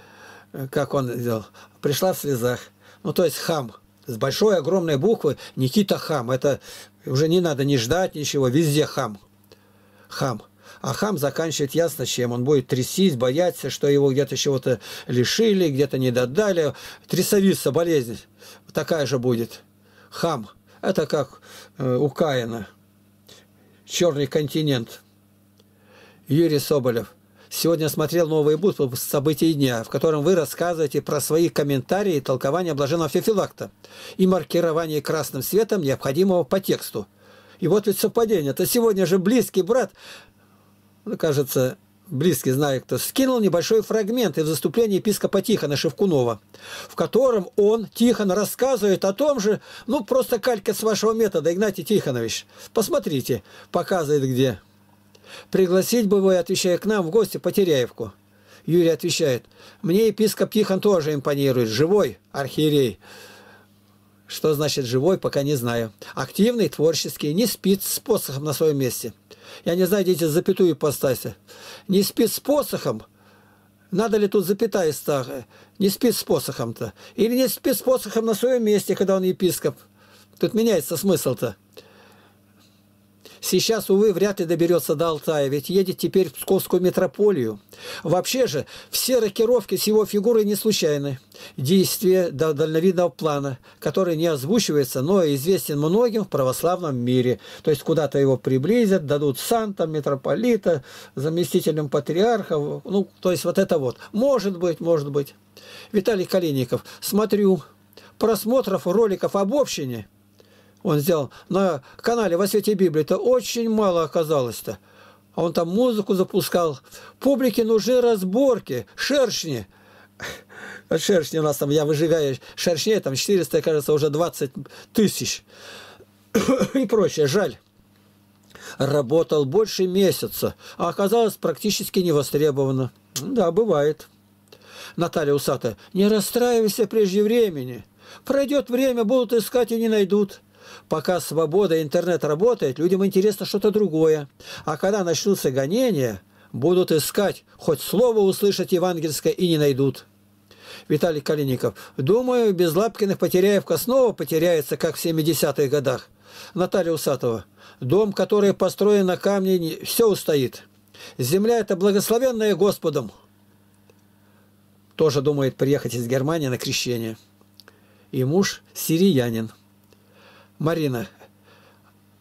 как он делал. Пришла в слезах. Ну, то есть хам. С большой, огромной буквы Никита Хам. Это уже не надо не ждать ничего. Везде хам. Хам. А хам заканчивает ясно чем. Он будет трястись, бояться, что его где-то чего-то лишили, где-то не додали. Трясовица, болезнь. Такая же будет. Хам. Это как э, у Каина. Черный континент. Юрий Соболев. Сегодня смотрел новый выпуск «Событий дня», в котором вы рассказываете про свои комментарии и толкования блаженного Фефилакта и маркирование красным светом необходимого по тексту. И вот ведь совпадение. Это сегодня же близкий брат, ну, кажется, близкий знает кто, скинул небольшой фрагмент из выступления епископа Тихона Шевкунова, в котором он, Тихон, рассказывает о том же, ну, просто калька с вашего метода, Игнатий Тихонович. Посмотрите, показывает где. Пригласить бы вы, отвечая к нам, в гости Потеряевку. Юрий отвечает, мне епископ Тихон тоже импонирует, живой архиерей. Что значит живой, пока не знаю. Активный, творческий, не спит с посохом на своем месте. Я не знаю, где эти запятую поставьте. Не спит с посохом. Надо ли тут запятая ставить? Не спит с посохом-то. Или не спит с посохом на своем месте, когда он епископ. Тут меняется смысл-то сейчас, увы, вряд ли доберется до Алтая, ведь едет теперь в Псковскую метрополию. Вообще же, все рокировки с его фигурой не случайны. Действие дальновидного плана, который не озвучивается, но известен многим в православном мире. То есть куда-то его приблизят, дадут санта, митрополита, заместителем патриарха. Ну, то есть вот это вот. Может быть, может быть. Виталий Калиников, смотрю, просмотров роликов об общине – он сделал. На канале «Во свете библии это очень мало оказалось-то. А он там музыку запускал. Публике нужны разборки, шершни. Шершни у нас там, я выжигаю шершней, там 400, кажется, уже 20 тысяч. И прочее, жаль. Работал больше месяца, а оказалось практически невостребовано. Да, бывает. Наталья Усатая, не расстраивайся прежде времени. Пройдет время, будут искать и не найдут пока свобода, интернет работает, людям интересно что-то другое. А когда начнутся гонения, будут искать, хоть слово услышать евангельское и не найдут. Виталий Калиников. Думаю, без Лапкиных Потеряевка снова потеряется, как в 70-х годах. Наталья Усатова. Дом, который построен на камне, все устоит. Земля – это благословенная Господом. Тоже думает приехать из Германии на крещение. И муж – сириянин. Марина.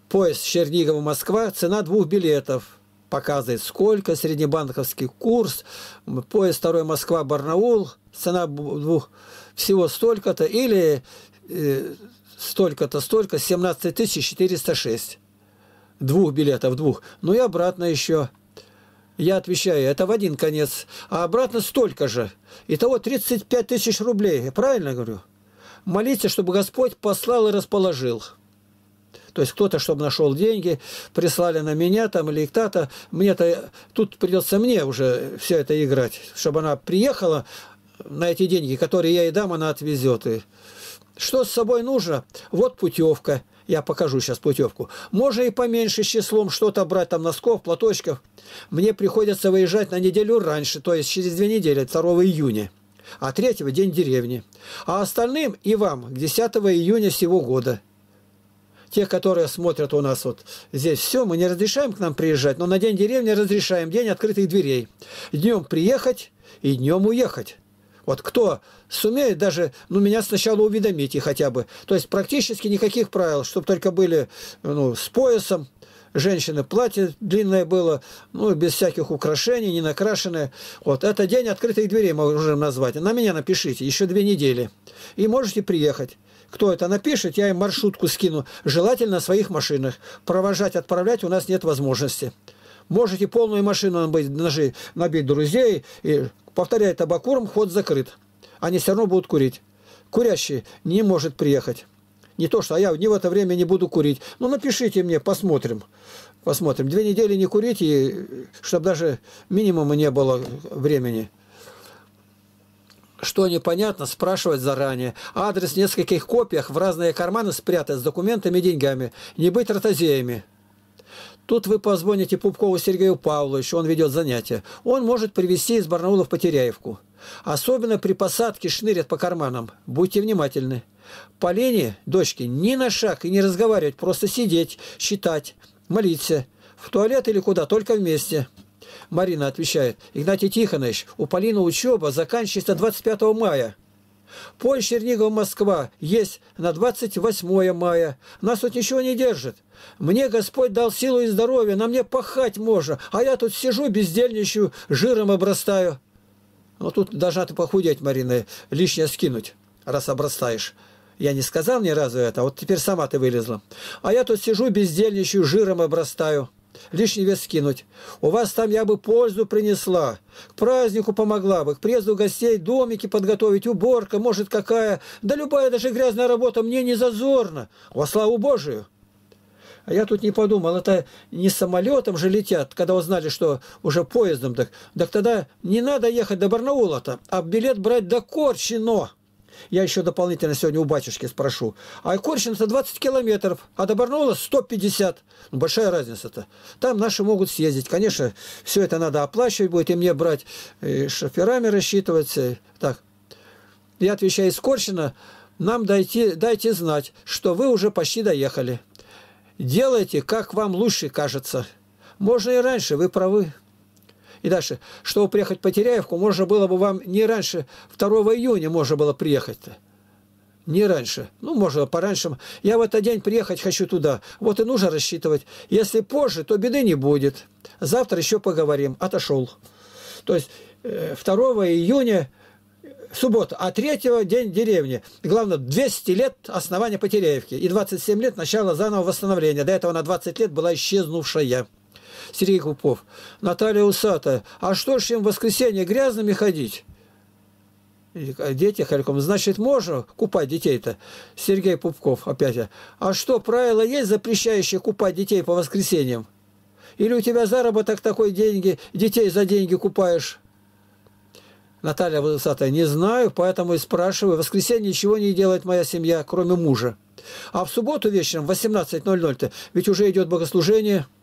Поезд Чернигова-Москва, цена двух билетов. Показывает, сколько среднебанковский курс. Поезд второй Москва-Барнаул, цена двух всего столько-то или э, столько-то, столько, 17 406. Двух билетов, двух. Ну и обратно еще. Я отвечаю, это в один конец, а обратно столько же. Итого 35 тысяч рублей. Правильно говорю? Молитесь, чтобы Господь послал и расположил. То есть кто-то, чтобы нашел деньги, прислали на меня там или кто-то. Мне-то тут придется мне уже все это играть, чтобы она приехала на эти деньги, которые я ей дам, она отвезет. И что с собой нужно? Вот путевка. Я покажу сейчас путевку. Можно и поменьше с числом что-то брать, там носков, платочков. Мне приходится выезжать на неделю раньше, то есть через две недели, 2 июня а третьего – день деревни. А остальным и вам к 10 июня сего года. Те, которые смотрят у нас вот здесь все, мы не разрешаем к нам приезжать, но на день деревни разрешаем, день открытых дверей. Днем приехать и днем уехать. Вот кто сумеет даже, ну, меня сначала уведомите хотя бы. То есть практически никаких правил, чтобы только были ну, с поясом, женщины. Платье длинное было, ну, без всяких украшений, не накрашенное. Вот, это день открытых дверей можем назвать. На меня напишите, еще две недели. И можете приехать. Кто это напишет, я им маршрутку скину. Желательно на своих машинах. Провожать, отправлять у нас нет возможности. Можете полную машину набить, друзей. И, повторяю, табакуром ход закрыт. Они все равно будут курить. Курящий не может приехать. Не то, что а я не в это время не буду курить. Ну, напишите мне, посмотрим. Посмотрим. Две недели не курить, и, чтобы даже минимума не было времени что непонятно, спрашивать заранее. Адрес в нескольких копиях в разные карманы спрятать с документами и деньгами. Не быть ротозеями. Тут вы позвоните Пупкову Сергею Павловичу, он ведет занятия. Он может привезти из Барнаула в Потеряевку. Особенно при посадке шнырят по карманам. Будьте внимательны. Полине, дочке, ни на шаг и не разговаривать, просто сидеть, читать, молиться. В туалет или куда, только вместе. Марина отвечает, Игнатий Тихонович, у Полины учеба заканчивается 25 мая. Поезд Чернигов-Москва есть на 28 мая. Нас тут ничего не держит. Мне Господь дал силу и здоровье, на мне пахать можно, а я тут сижу, бездельничаю, жиром обрастаю. Ну, тут должна ты похудеть, Марина, лишнее скинуть, раз обрастаешь. Я не сказал ни разу это, а вот теперь сама ты вылезла. А я тут сижу, бездельничаю, жиром обрастаю. Лишний вес скинуть. У вас там я бы пользу принесла. К празднику помогла бы, к приезду гостей домики подготовить, уборка, может, какая. Да любая даже грязная работа мне не зазорна. Во славу Божию. А я тут не подумал, это не самолетом же летят, когда узнали, что уже поездом. Так, так тогда не надо ехать до Барнаула-то, а билет брать до Корчино. Я еще дополнительно сегодня у батюшки спрошу. А Корщиница 20 километров, а до Барнаула 150. Ну, большая разница-то. Там наши могут съездить. Конечно, все это надо оплачивать будет, и мне брать и шоферами рассчитывать. Так, я отвечаю из Корчина. нам дайте, дайте знать, что вы уже почти доехали. Делайте, как вам лучше кажется. Можно и раньше, вы правы. И дальше, чтобы приехать в Потеряевку, можно было бы вам не раньше 2 июня можно было приехать-то. Не раньше. Ну, можно пораньше. Я в этот день приехать хочу туда. Вот и нужно рассчитывать. Если позже, то беды не будет. Завтра еще поговорим. Отошел. То есть 2 э, июня э, суббота, а третьего день деревни. Главное, 200 лет основания Потеряевки и 27 лет начала заново восстановления. До этого на 20 лет была исчезнувшая. Сергей Купов, Наталья Усатая. А что ж им в воскресенье грязными ходить? А, дети Харьком. Значит, можно купать детей-то? Сергей Пупков опять. А что, правило есть, запрещающее купать детей по воскресеньям? Или у тебя заработок такой деньги, детей за деньги купаешь? Наталья Высотая, не знаю, поэтому и спрашиваю. В воскресенье ничего не делает моя семья, кроме мужа. А в субботу вечером в 18.00, ведь уже идет богослужение –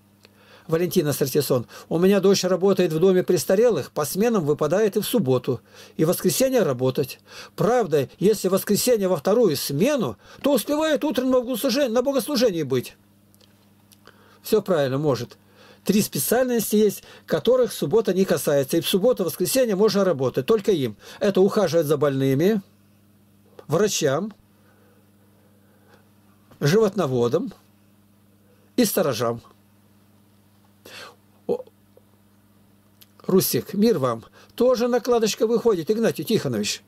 Валентина Сартисон, у меня дочь работает в доме престарелых, по сменам выпадает и в субботу, и в воскресенье работать. Правда, если в воскресенье во вторую смену, то успевает утром на богослужении быть. Все правильно, может. Три специальности есть, которых суббота не касается. И в субботу, воскресенье можно работать, только им. Это ухаживать за больными, врачам, животноводам и сторожам. Русик, мир вам. Тоже накладочка выходит, Игнатий Тихонович.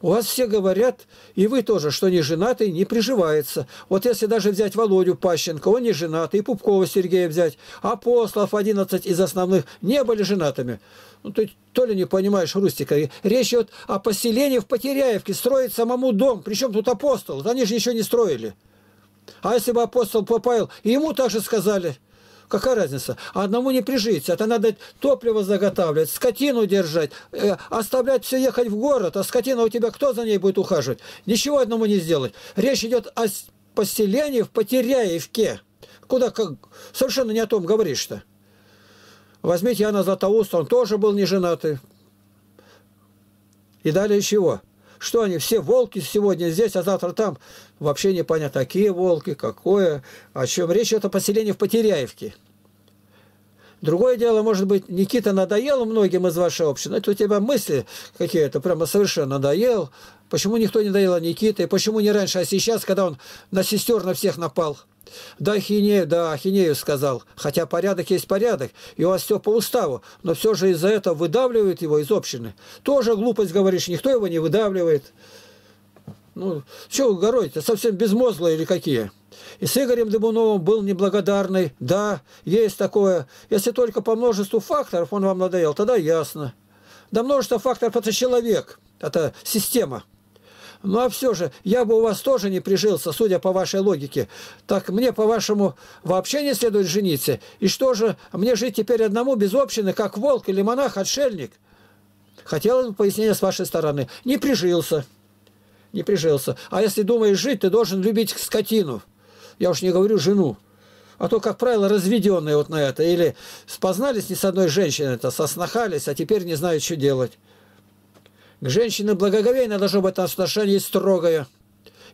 У вас все говорят, и вы тоже, что не женатый не приживается. Вот если даже взять Володю Пащенко, он не женатый, и Пупкова Сергея взять, апостолов 11 из основных не были женатыми. Ну, ты то ли не понимаешь, Рустика, речь идет о поселении в Потеряевке, строить самому дом, причем тут апостол, они же ничего не строили. А если бы апостол попал, ему также сказали – Какая разница? Одному не прижиться. Это надо топливо заготавливать, скотину держать, э, оставлять все ехать в город, а скотина у тебя кто за ней будет ухаживать? Ничего одному не сделать. Речь идет о поселении в Потеряевке. Куда как, совершенно не о том говоришь-то. Возьмите Иоанна Златоуста, он тоже был не женатый. И далее чего? Что они, все волки сегодня здесь, а завтра там? вообще непонятно, какие волки, какое, о чем речь. Это поселение в Потеряевке. Другое дело, может быть, Никита надоел многим из вашей общины. Это у тебя мысли какие-то, прямо совершенно надоел. Почему никто не доел Никиты? Почему не раньше, а сейчас, когда он на сестер на всех напал? Да, хинею, да, хинею сказал. Хотя порядок есть порядок, и у вас все по уставу, но все же из-за этого выдавливают его из общины. Тоже глупость говоришь, никто его не выдавливает. Ну, что вы гороете? Совсем безмозглые или какие? И с Игорем Дымуновым был неблагодарный. Да, есть такое. Если только по множеству факторов он вам надоел, тогда ясно. Да множество факторов – это человек, это система. Ну а все же, я бы у вас тоже не прижился, судя по вашей логике. Так мне, по-вашему, вообще не следует жениться? И что же, мне жить теперь одному без общины, как волк или монах-отшельник? Хотелось бы пояснения с вашей стороны. Не прижился не прижился. А если думаешь жить, ты должен любить скотину. Я уж не говорю жену. А то, как правило, разведенные вот на это. Или спознались не с одной женщиной, это соснахались, а теперь не знают, что делать. К женщине благоговейно должно быть отношение строгое.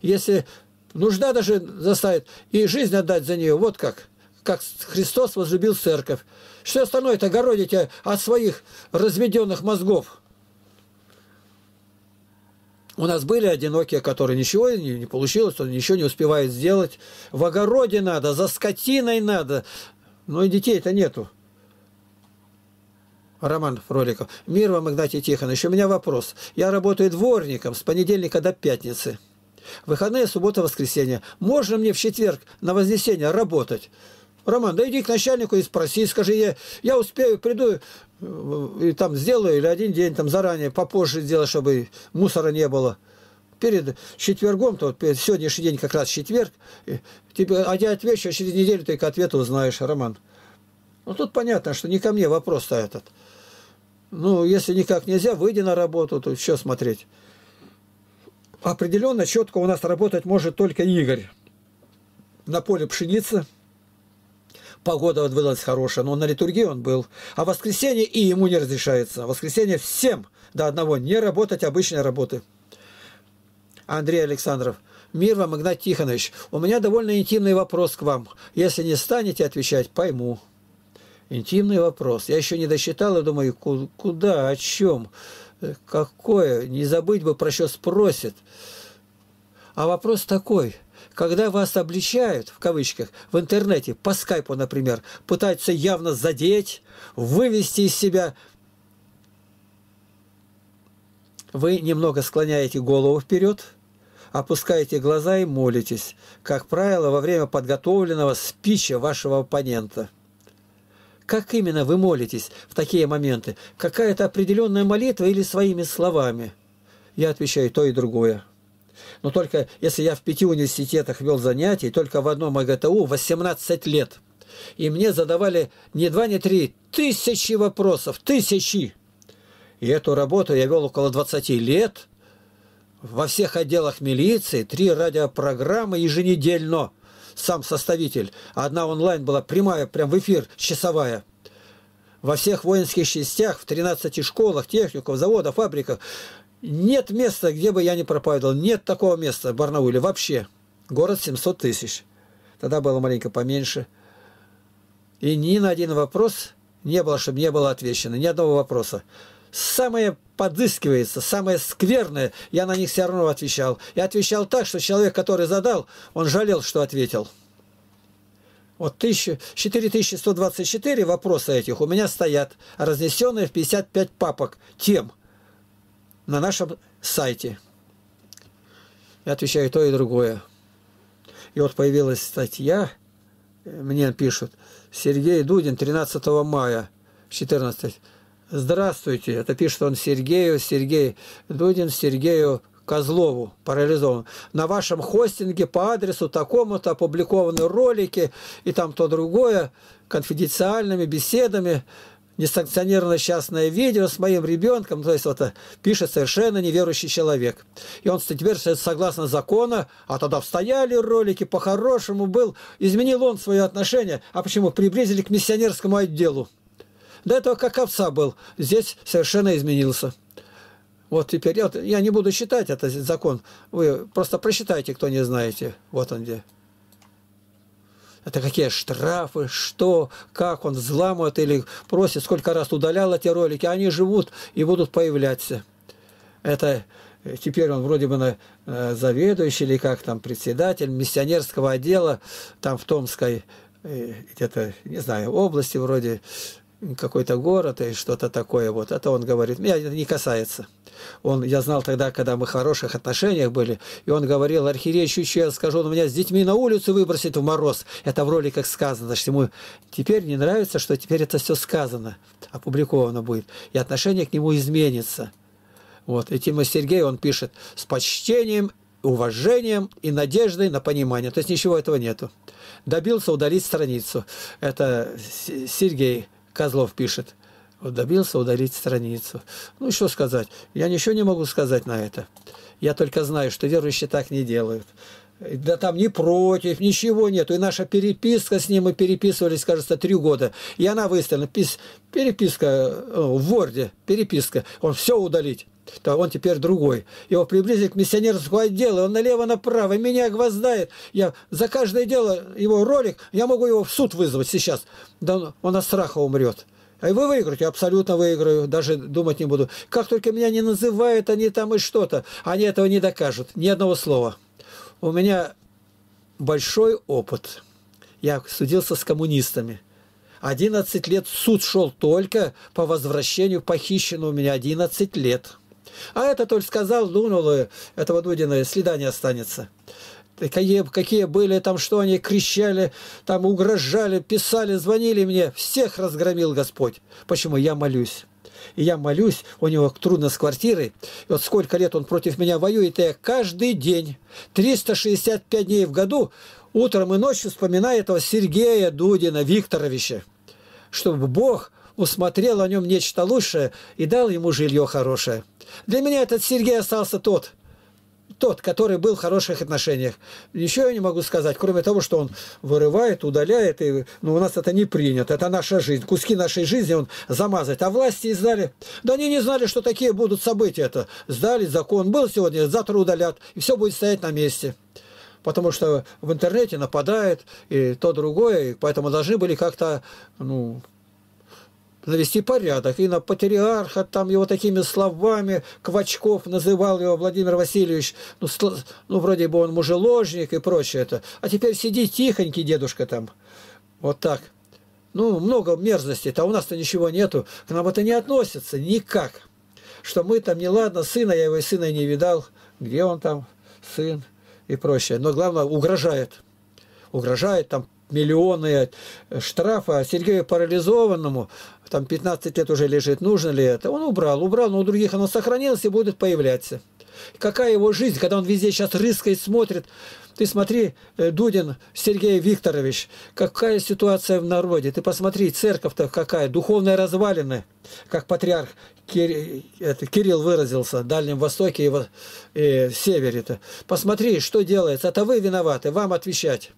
Если нужда даже заставит, и жизнь отдать за нее, вот как. Как Христос возлюбил церковь. Все остальное это городите от своих разведенных мозгов. У нас были одинокие, которые ничего не, не получилось, он ничего не успевает сделать. В огороде надо, за скотиной надо. Но ну и детей-то нету. Роман Фроликов. Мир вам, Игнатий Тихонович. У меня вопрос. Я работаю дворником с понедельника до пятницы. Выходные, суббота, воскресенье. Можно мне в четверг на вознесение работать? Роман, да иди к начальнику и спроси, скажи, я, я успею, приду и там сделаю, или один день там заранее, попозже сделаю, чтобы мусора не было. Перед четвергом, то вот, сегодняшний день как раз четверг, тебе, а я отвечу, а через неделю ты к ответу узнаешь, Роман. Ну, тут понятно, что не ко мне вопрос-то этот. Ну, если никак нельзя, выйди на работу, то все смотреть. Определенно, четко у нас работать может только Игорь. На поле пшеницы – Погода вот выдалась хорошая, но он на литургии он был. А воскресенье и ему не разрешается. Воскресенье всем до одного не работать обычной работы. Андрей Александров. Мир вам, Игнат Тихонович. У меня довольно интимный вопрос к вам. Если не станете отвечать, пойму. Интимный вопрос. Я еще не досчитал и думаю, куда, о чем, э, какое. Не забыть бы, про что спросит. А вопрос такой. Когда вас обличают, в кавычках, в интернете, по скайпу, например, пытаются явно задеть, вывести из себя, вы немного склоняете голову вперед, опускаете глаза и молитесь, как правило, во время подготовленного спича вашего оппонента. Как именно вы молитесь в такие моменты? Какая-то определенная молитва или своими словами? Я отвечаю то и другое но только если я в пяти университетах вел занятия, только в одном АГТУ 18 лет. И мне задавали не два, не три, тысячи вопросов, тысячи. И эту работу я вел около 20 лет во всех отделах милиции, три радиопрограммы еженедельно. Сам составитель. Одна онлайн была прямая, прям в эфир, часовая во всех воинских частях, в 13 школах, техников, заводах, фабриках, нет места, где бы я не проповедовал. Нет такого места в Барнауле вообще. Город 700 тысяч. Тогда было маленько поменьше. И ни на один вопрос не было, чтобы не было отвечено. Ни одного вопроса. Самое подыскивается, самое скверное, я на них все равно отвечал. И отвечал так, что человек, который задал, он жалел, что ответил. Вот 1000, 4124 вопроса этих у меня стоят, разнесенные в 55 папок тем – на нашем сайте. Я отвечаю то и другое. И вот появилась статья, э, мне пишут, Сергей Дудин 13 мая 14. Здравствуйте, это пишет он Сергею, Сергей Дудин, Сергею Козлову, парализован. На вашем хостинге по адресу такому-то опубликованы ролики и там то другое, конфиденциальными беседами несанкционированное частное видео с моим ребенком, то есть вот э, пишет совершенно неверующий человек. И он теперь согласно закону, а тогда встояли ролики, по-хорошему был, изменил он свое отношение, а почему приблизили к миссионерскому отделу. До этого как овца был, здесь совершенно изменился. Вот теперь, я, я не буду считать этот закон, вы просто прочитайте, кто не знаете, вот он где это какие штрафы, что, как он взламывает или просит, сколько раз удалял эти ролики, они живут и будут появляться. Это э, теперь он вроде бы на, э, заведующий или как там председатель миссионерского отдела там в Томской э, где-то, не знаю, области вроде какой-то город и что-то такое. Вот это он говорит, меня это не касается. Он, я знал тогда, когда мы в хороших отношениях были, и он говорил, архиерей я скажу, он меня с детьми на улицу выбросит в мороз. Это в роликах сказано. Значит, ему теперь не нравится, что теперь это все сказано, опубликовано будет. И отношение к нему изменится. Вот. И Тима Сергей, он пишет, с почтением уважением и надеждой на понимание. То есть ничего этого нету. Добился удалить страницу. Это Сергей Козлов пишет. Вот добился удалить страницу. Ну, что сказать? Я ничего не могу сказать на это. Я только знаю, что верующие так не делают. Да там не против, ничего нет. И наша переписка с ним, мы переписывались, кажется, три года. И она выставлена. Пис, переписка э, в Word, переписка. Он все удалить то он теперь другой. Его приблизили к миссионерскому отделу, он налево-направо меня гвоздает. Я за каждое дело, его ролик, я могу его в суд вызвать сейчас. Да он от страха умрет. А вы выиграете, абсолютно выиграю, даже думать не буду. Как только меня не называют, они там и что-то. Они этого не докажут, ни одного слова. У меня большой опыт. Я судился с коммунистами. 11 лет суд шел только по возвращению похищенного у меня 11 лет. А это только сказал, думал, ну, и ну, э, этого Дудина следа не останется. Э, какие, какие были там, что они кричали, там угрожали, писали, звонили мне. Всех разгромил Господь. Почему? Я молюсь. И я молюсь, у него трудно с квартирой. И вот сколько лет он против меня воюет, и я каждый день, 365 дней в году, утром и ночью вспоминаю этого Сергея Дудина Викторовича, чтобы Бог усмотрел о нем нечто лучшее и дал ему жилье хорошее. Для меня этот Сергей остался тот, тот, который был в хороших отношениях. Ничего я не могу сказать, кроме того, что он вырывает, удаляет, и, ну, у нас это не принято, это наша жизнь, куски нашей жизни он замазывает. А власти издали, да они не знали, что такие будут события это. Сдали, закон был сегодня, завтра удалят, и все будет стоять на месте. Потому что в интернете нападает и то другое, и поэтому должны были как-то, ну, навести порядок. И на патриарха там его такими словами Квачков называл его Владимир Васильевич, ну, сл... ну вроде бы он мужеложник и прочее это. А теперь сиди тихонький, дедушка там. Вот так. Ну, много мерзости то а у нас-то ничего нету. К нам это не относится никак. Что мы там, не ладно сына, я его сына не видал. Где он там, сын и прочее. Но главное, угрожает. Угрожает там миллионы штрафа, Сергею парализованному там 15 лет уже лежит, нужно ли это? Он убрал, убрал, но у других оно сохранилось и будет появляться. Какая его жизнь, когда он везде сейчас рыскает, смотрит. Ты смотри, э, Дудин Сергей Викторович, какая ситуация в народе. Ты посмотри, церковь-то какая, духовная развалина, как патриарх Кир... это, Кирилл выразился, в Дальнем Востоке и, в... и Севере-то. Посмотри, что делается. Это вы виноваты, вам отвечать.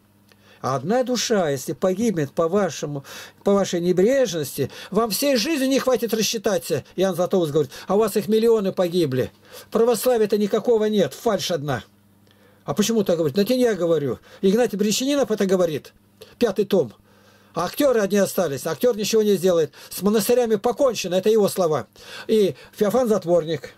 А одна душа, если погибнет по, вашему, по вашей небрежности, вам всей жизни не хватит рассчитаться. Ян Златоуст говорит, а у вас их миллионы погибли. Православия-то никакого нет, фальш одна. А почему так говорит? Да тебе я говорю. Игнатий Брещанинов это говорит. Пятый том. А актеры одни остались. Актер ничего не сделает. С монастырями покончено. Это его слова. И Феофан Затворник.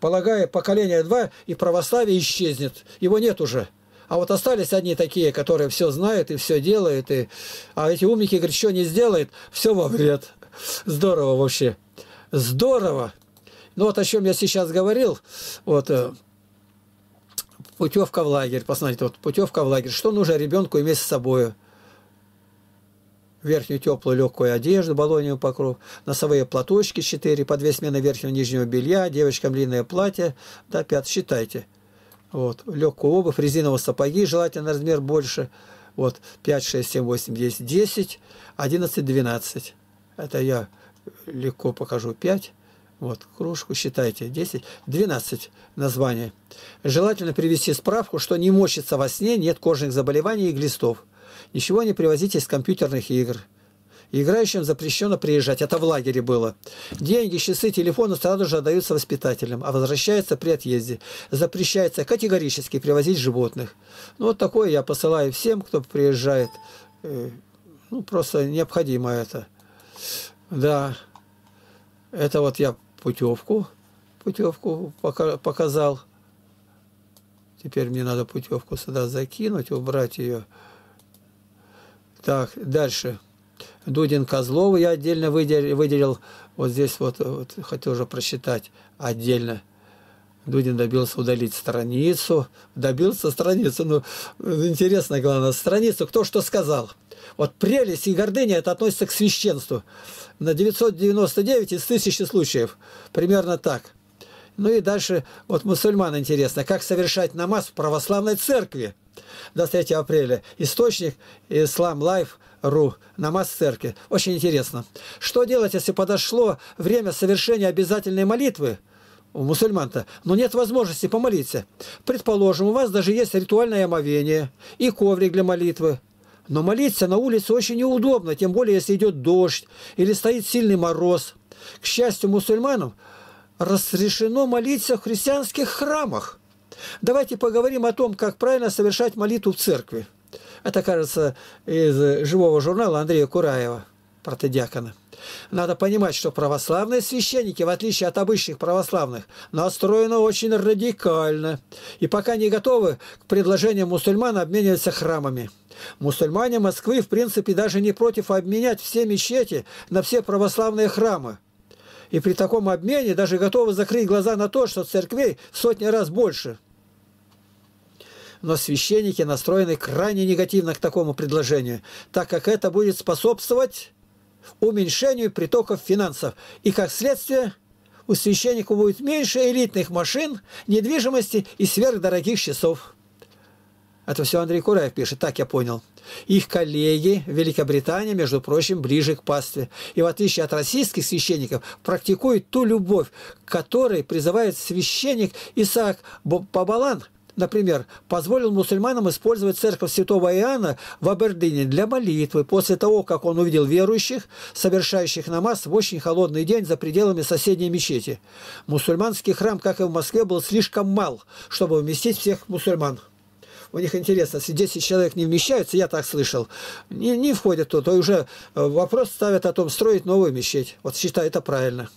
Полагая, поколение два, и православие исчезнет. Его нет уже. А вот остались одни такие, которые все знают и все делают. И... А эти умники говорят, что не сделает, все во вред. Здорово вообще. Здорово. Ну вот о чем я сейчас говорил. Вот э, путевка в лагерь. Посмотрите, вот путевка в лагерь. Что нужно ребенку иметь с собой? верхнюю теплую легкую одежду, баллонию покров, носовые платочки 4, по 2 смены верхнего и нижнего белья, девочкам длинное платье, да, 5, считайте. Вот, легкую обувь, резиновые сапоги, желательно размер больше. Вот, 5, 6, 7, 8, 9, 10, 11, 12. Это я легко покажу 5. Вот, кружку считайте, 10, 12 названий. Желательно привести справку, что не мочится во сне, нет кожных заболеваний и глистов. Ничего не привозите из компьютерных игр. Играющим запрещено приезжать. Это в лагере было. Деньги, часы, телефоны сразу же отдаются воспитателям, а возвращается при отъезде. Запрещается категорически привозить животных. Ну, вот такое я посылаю всем, кто приезжает. Э, ну, просто необходимо это. Да. Это вот я путевку, путевку показал. Теперь мне надо путевку сюда закинуть, убрать ее. Так, дальше. Дудин Козлова я отдельно выделил, выделил. Вот здесь вот, вот хотел уже просчитать отдельно. Дудин добился удалить страницу. Добился страницу. Ну, интересно, главное, страницу. Кто что сказал. Вот прелесть и гордыня это относится к священству. На 999 из тысячи случаев. Примерно так. Ну и дальше, вот мусульман интересно, как совершать намаз в православной церкви. до 3 апреля. Источник Ислам Лайф ру намаз церкви. Очень интересно. Что делать, если подошло время совершения обязательной молитвы? У мусульман-то. Но ну, нет возможности помолиться. Предположим, у вас даже есть ритуальное омовение и коврик для молитвы. Но молиться на улице очень неудобно, тем более, если идет дождь или стоит сильный мороз. К счастью, мусульманам разрешено молиться в христианских храмах. Давайте поговорим о том, как правильно совершать молитву в церкви. Это, кажется, из живого журнала Андрея Кураева, протодиакона. Надо понимать, что православные священники, в отличие от обычных православных, настроены очень радикально и пока не готовы к предложениям мусульман обмениваться храмами. Мусульмане Москвы, в принципе, даже не против обменять все мечети на все православные храмы. И при таком обмене даже готовы закрыть глаза на то, что церквей в сотни раз больше – но священники настроены крайне негативно к такому предложению, так как это будет способствовать уменьшению притоков финансов и, как следствие, у священников будет меньше элитных машин, недвижимости и сверхдорогих часов. Это все Андрей Кураев пишет, так я понял. Их коллеги в Великобритании, между прочим, ближе к пастве. И в отличие от российских священников, практикуют ту любовь, которой призывает священник Исаак Бабалан – Например, позволил мусульманам использовать церковь святого Иоанна в Абердине для молитвы после того, как он увидел верующих, совершающих намаз в очень холодный день за пределами соседней мечети. Мусульманский храм, как и в Москве, был слишком мал, чтобы вместить всех мусульман. У них интересно, если 10 человек не вмещаются, я так слышал, не, не входят то, то уже э, вопрос ставят о том, строить новую мечеть. Вот считаю, это правильно.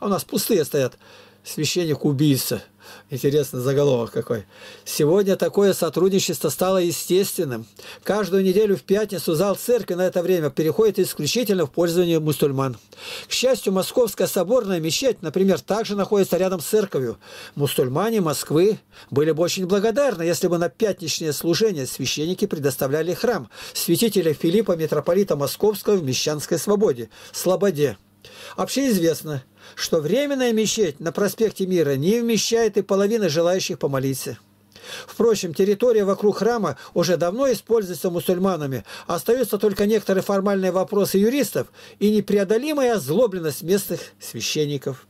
А у нас пустые стоят. Священник-убийца – Интересно, заголовок какой. Сегодня такое сотрудничество стало естественным. Каждую неделю в пятницу зал церкви на это время переходит исключительно в пользование мусульман. К счастью, Московская соборная мечеть, например, также находится рядом с церковью. Мусульмане Москвы были бы очень благодарны, если бы на пятничное служение священники предоставляли храм святителя Филиппа, митрополита Московского в Мещанской Свободе, Слободе. Общеизвестно – что временная мечеть на проспекте Мира не вмещает и половины желающих помолиться. Впрочем, территория вокруг храма уже давно используется мусульманами, остаются только некоторые формальные вопросы юристов и непреодолимая озлобленность местных священников.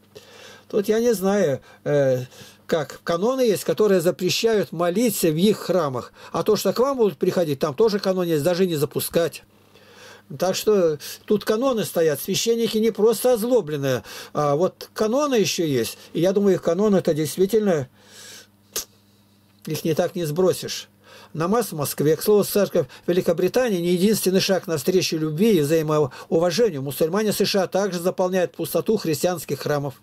Тут я не знаю, э, как каноны есть, которые запрещают молиться в их храмах, а то, что к вам будут приходить, там тоже канон есть, даже не запускать. Так что тут каноны стоят. Священники не просто озлобленные, а вот каноны еще есть. И я думаю, их каноны это действительно... Их не так не сбросишь. Намаз в Москве. К слову, церковь Великобритании не единственный шаг навстречу любви и взаимоуважению. Мусульмане США также заполняют пустоту христианских храмов.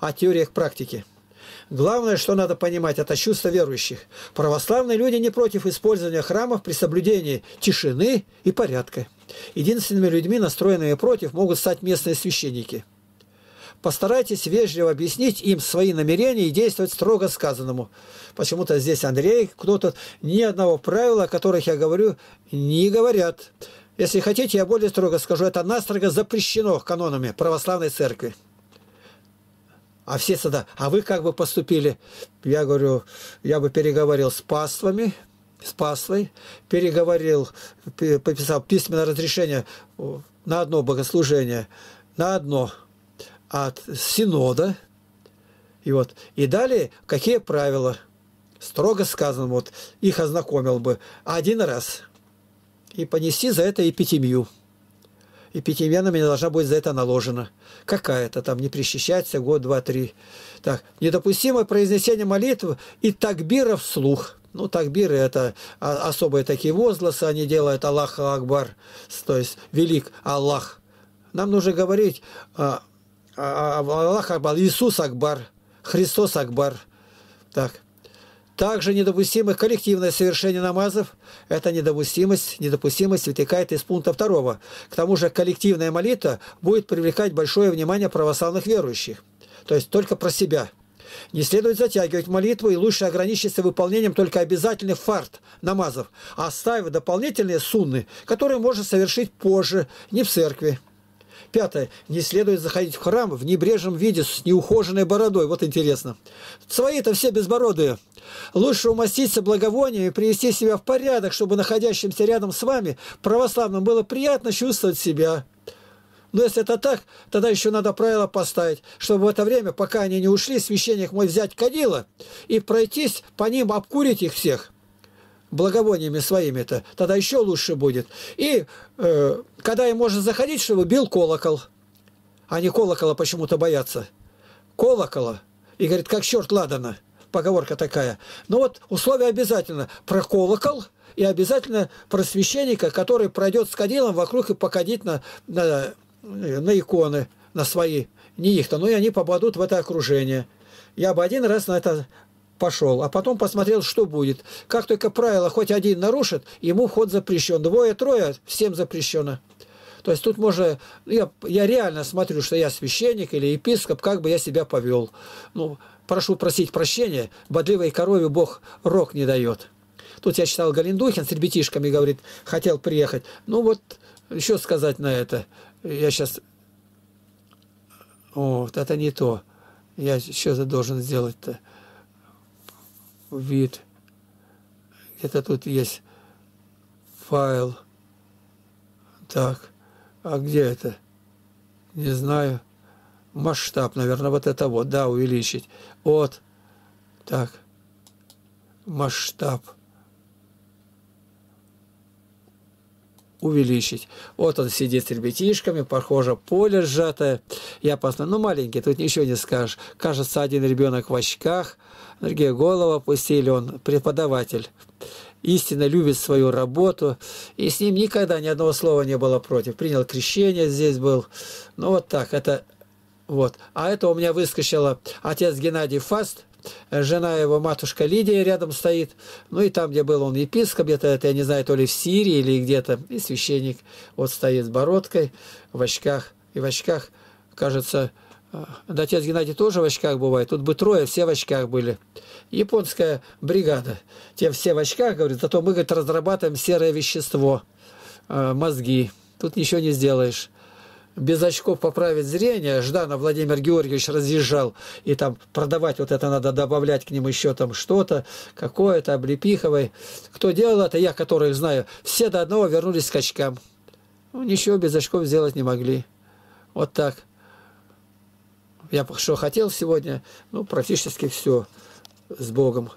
О теориях практики. Главное, что надо понимать, это чувство верующих. Православные люди не против использования храмов при соблюдении тишины и порядка. Единственными людьми, настроенными против, могут стать местные священники. Постарайтесь вежливо объяснить им свои намерения и действовать строго сказанному. Почему-то здесь Андрей, кто-то, ни одного правила, о которых я говорю, не говорят. Если хотите, я более строго скажу, это настрого запрещено канонами православной церкви. А все сюда, а вы как бы поступили? Я говорю, я бы переговорил с паствами, с паствой, переговорил, подписал письменное разрешение на одно богослужение, на одно от синода. И вот. И далее, какие правила? Строго сказано, вот, их ознакомил бы один раз. И понести за это эпитемию. Эпитемия на меня должна быть за это наложена. Какая-то там, не прищищаться, год, два, три. Так, недопустимое произнесение молитвы и такбира вслух. Ну, такбиры – это а, особые такие возгласы, они делают Аллах Акбар, то есть велик Аллах. Нам нужно говорить а, а, Аллах Акбар, Иисус Акбар, Христос Акбар. Так. Также недопустимо коллективное совершение намазов. Это недопустимость, недопустимость вытекает из пункта второго. К тому же коллективная молитва будет привлекать большое внимание православных верующих. То есть только про себя. Не следует затягивать молитву и лучше ограничиться выполнением только обязательных фарт, намазов, а оставив дополнительные сунны, которые можно совершить позже, не в церкви. Пятое. Не следует заходить в храм в небрежном виде с неухоженной бородой. Вот интересно. Свои-то все безбородые. Лучше умаститься благовониями и привести себя в порядок, чтобы находящимся рядом с вами православным было приятно чувствовать себя. Но если это так, тогда еще надо правило поставить, чтобы в это время, пока они не ушли, священник мой взять кадила и пройтись по ним, обкурить их всех благовониями своими-то, тогда еще лучше будет. И э, когда им можно заходить, чтобы бил колокол. Они а колокола почему-то боятся. Колокола. И говорит, как черт ладана. Поговорка такая. Но вот условия обязательно. Про колокол и обязательно про священника, который пройдет с кадилом вокруг и покадит на, на Э, на иконы, на свои, не их-то, но и они попадут в это окружение. Я бы один раз на это пошел, а потом посмотрел, что будет. Как только правило хоть один нарушит, ему вход запрещен. Двое-трое, всем запрещено. То есть тут можно... Я, я реально смотрю, что я священник или епископ, как бы я себя повел. Ну, прошу просить прощения, бодливой корове Бог рог не дает. Тут я читал Галиндухин с ребятишками, говорит, хотел приехать. Ну вот, еще сказать на это. Я сейчас... О, это не то. Я что-то должен сделать-то. Вид. Где-то тут есть файл. Так. А где это? Не знаю. Масштаб, наверное, вот это вот. Да, увеличить. Вот. Так. Масштаб. увеличить. Вот он сидит с ребятишками, похоже, поле сжатое. Я посмотрю, ну маленький, тут ничего не скажешь. Кажется, один ребенок в очках, другие голову опустили, он преподаватель. Истинно любит свою работу, и с ним никогда ни одного слова не было против. Принял крещение, здесь был. Ну вот так, это вот. А это у меня выскочило отец Геннадий Фаст, Э, жена его, матушка Лидия, рядом стоит. Ну и там, где был он епископ, где-то, это я не знаю, то ли в Сирии или где-то. И священник вот стоит с бородкой, в очках. И в очках, кажется, э, да, отец Геннадий тоже в очках бывает. Тут бы трое, все в очках были. Японская бригада. Те все в очках, говорят, зато мы, говорит, разрабатываем серое вещество, э, мозги. Тут ничего не сделаешь без очков поправить зрение, Жданов Владимир Георгиевич разъезжал, и там продавать вот это надо добавлять к ним еще там что-то, какое-то, облепиховое. Кто делал это, я которых знаю, все до одного вернулись к очкам. Ну, ничего без очков сделать не могли. Вот так. Я что хотел сегодня, ну, практически все с Богом.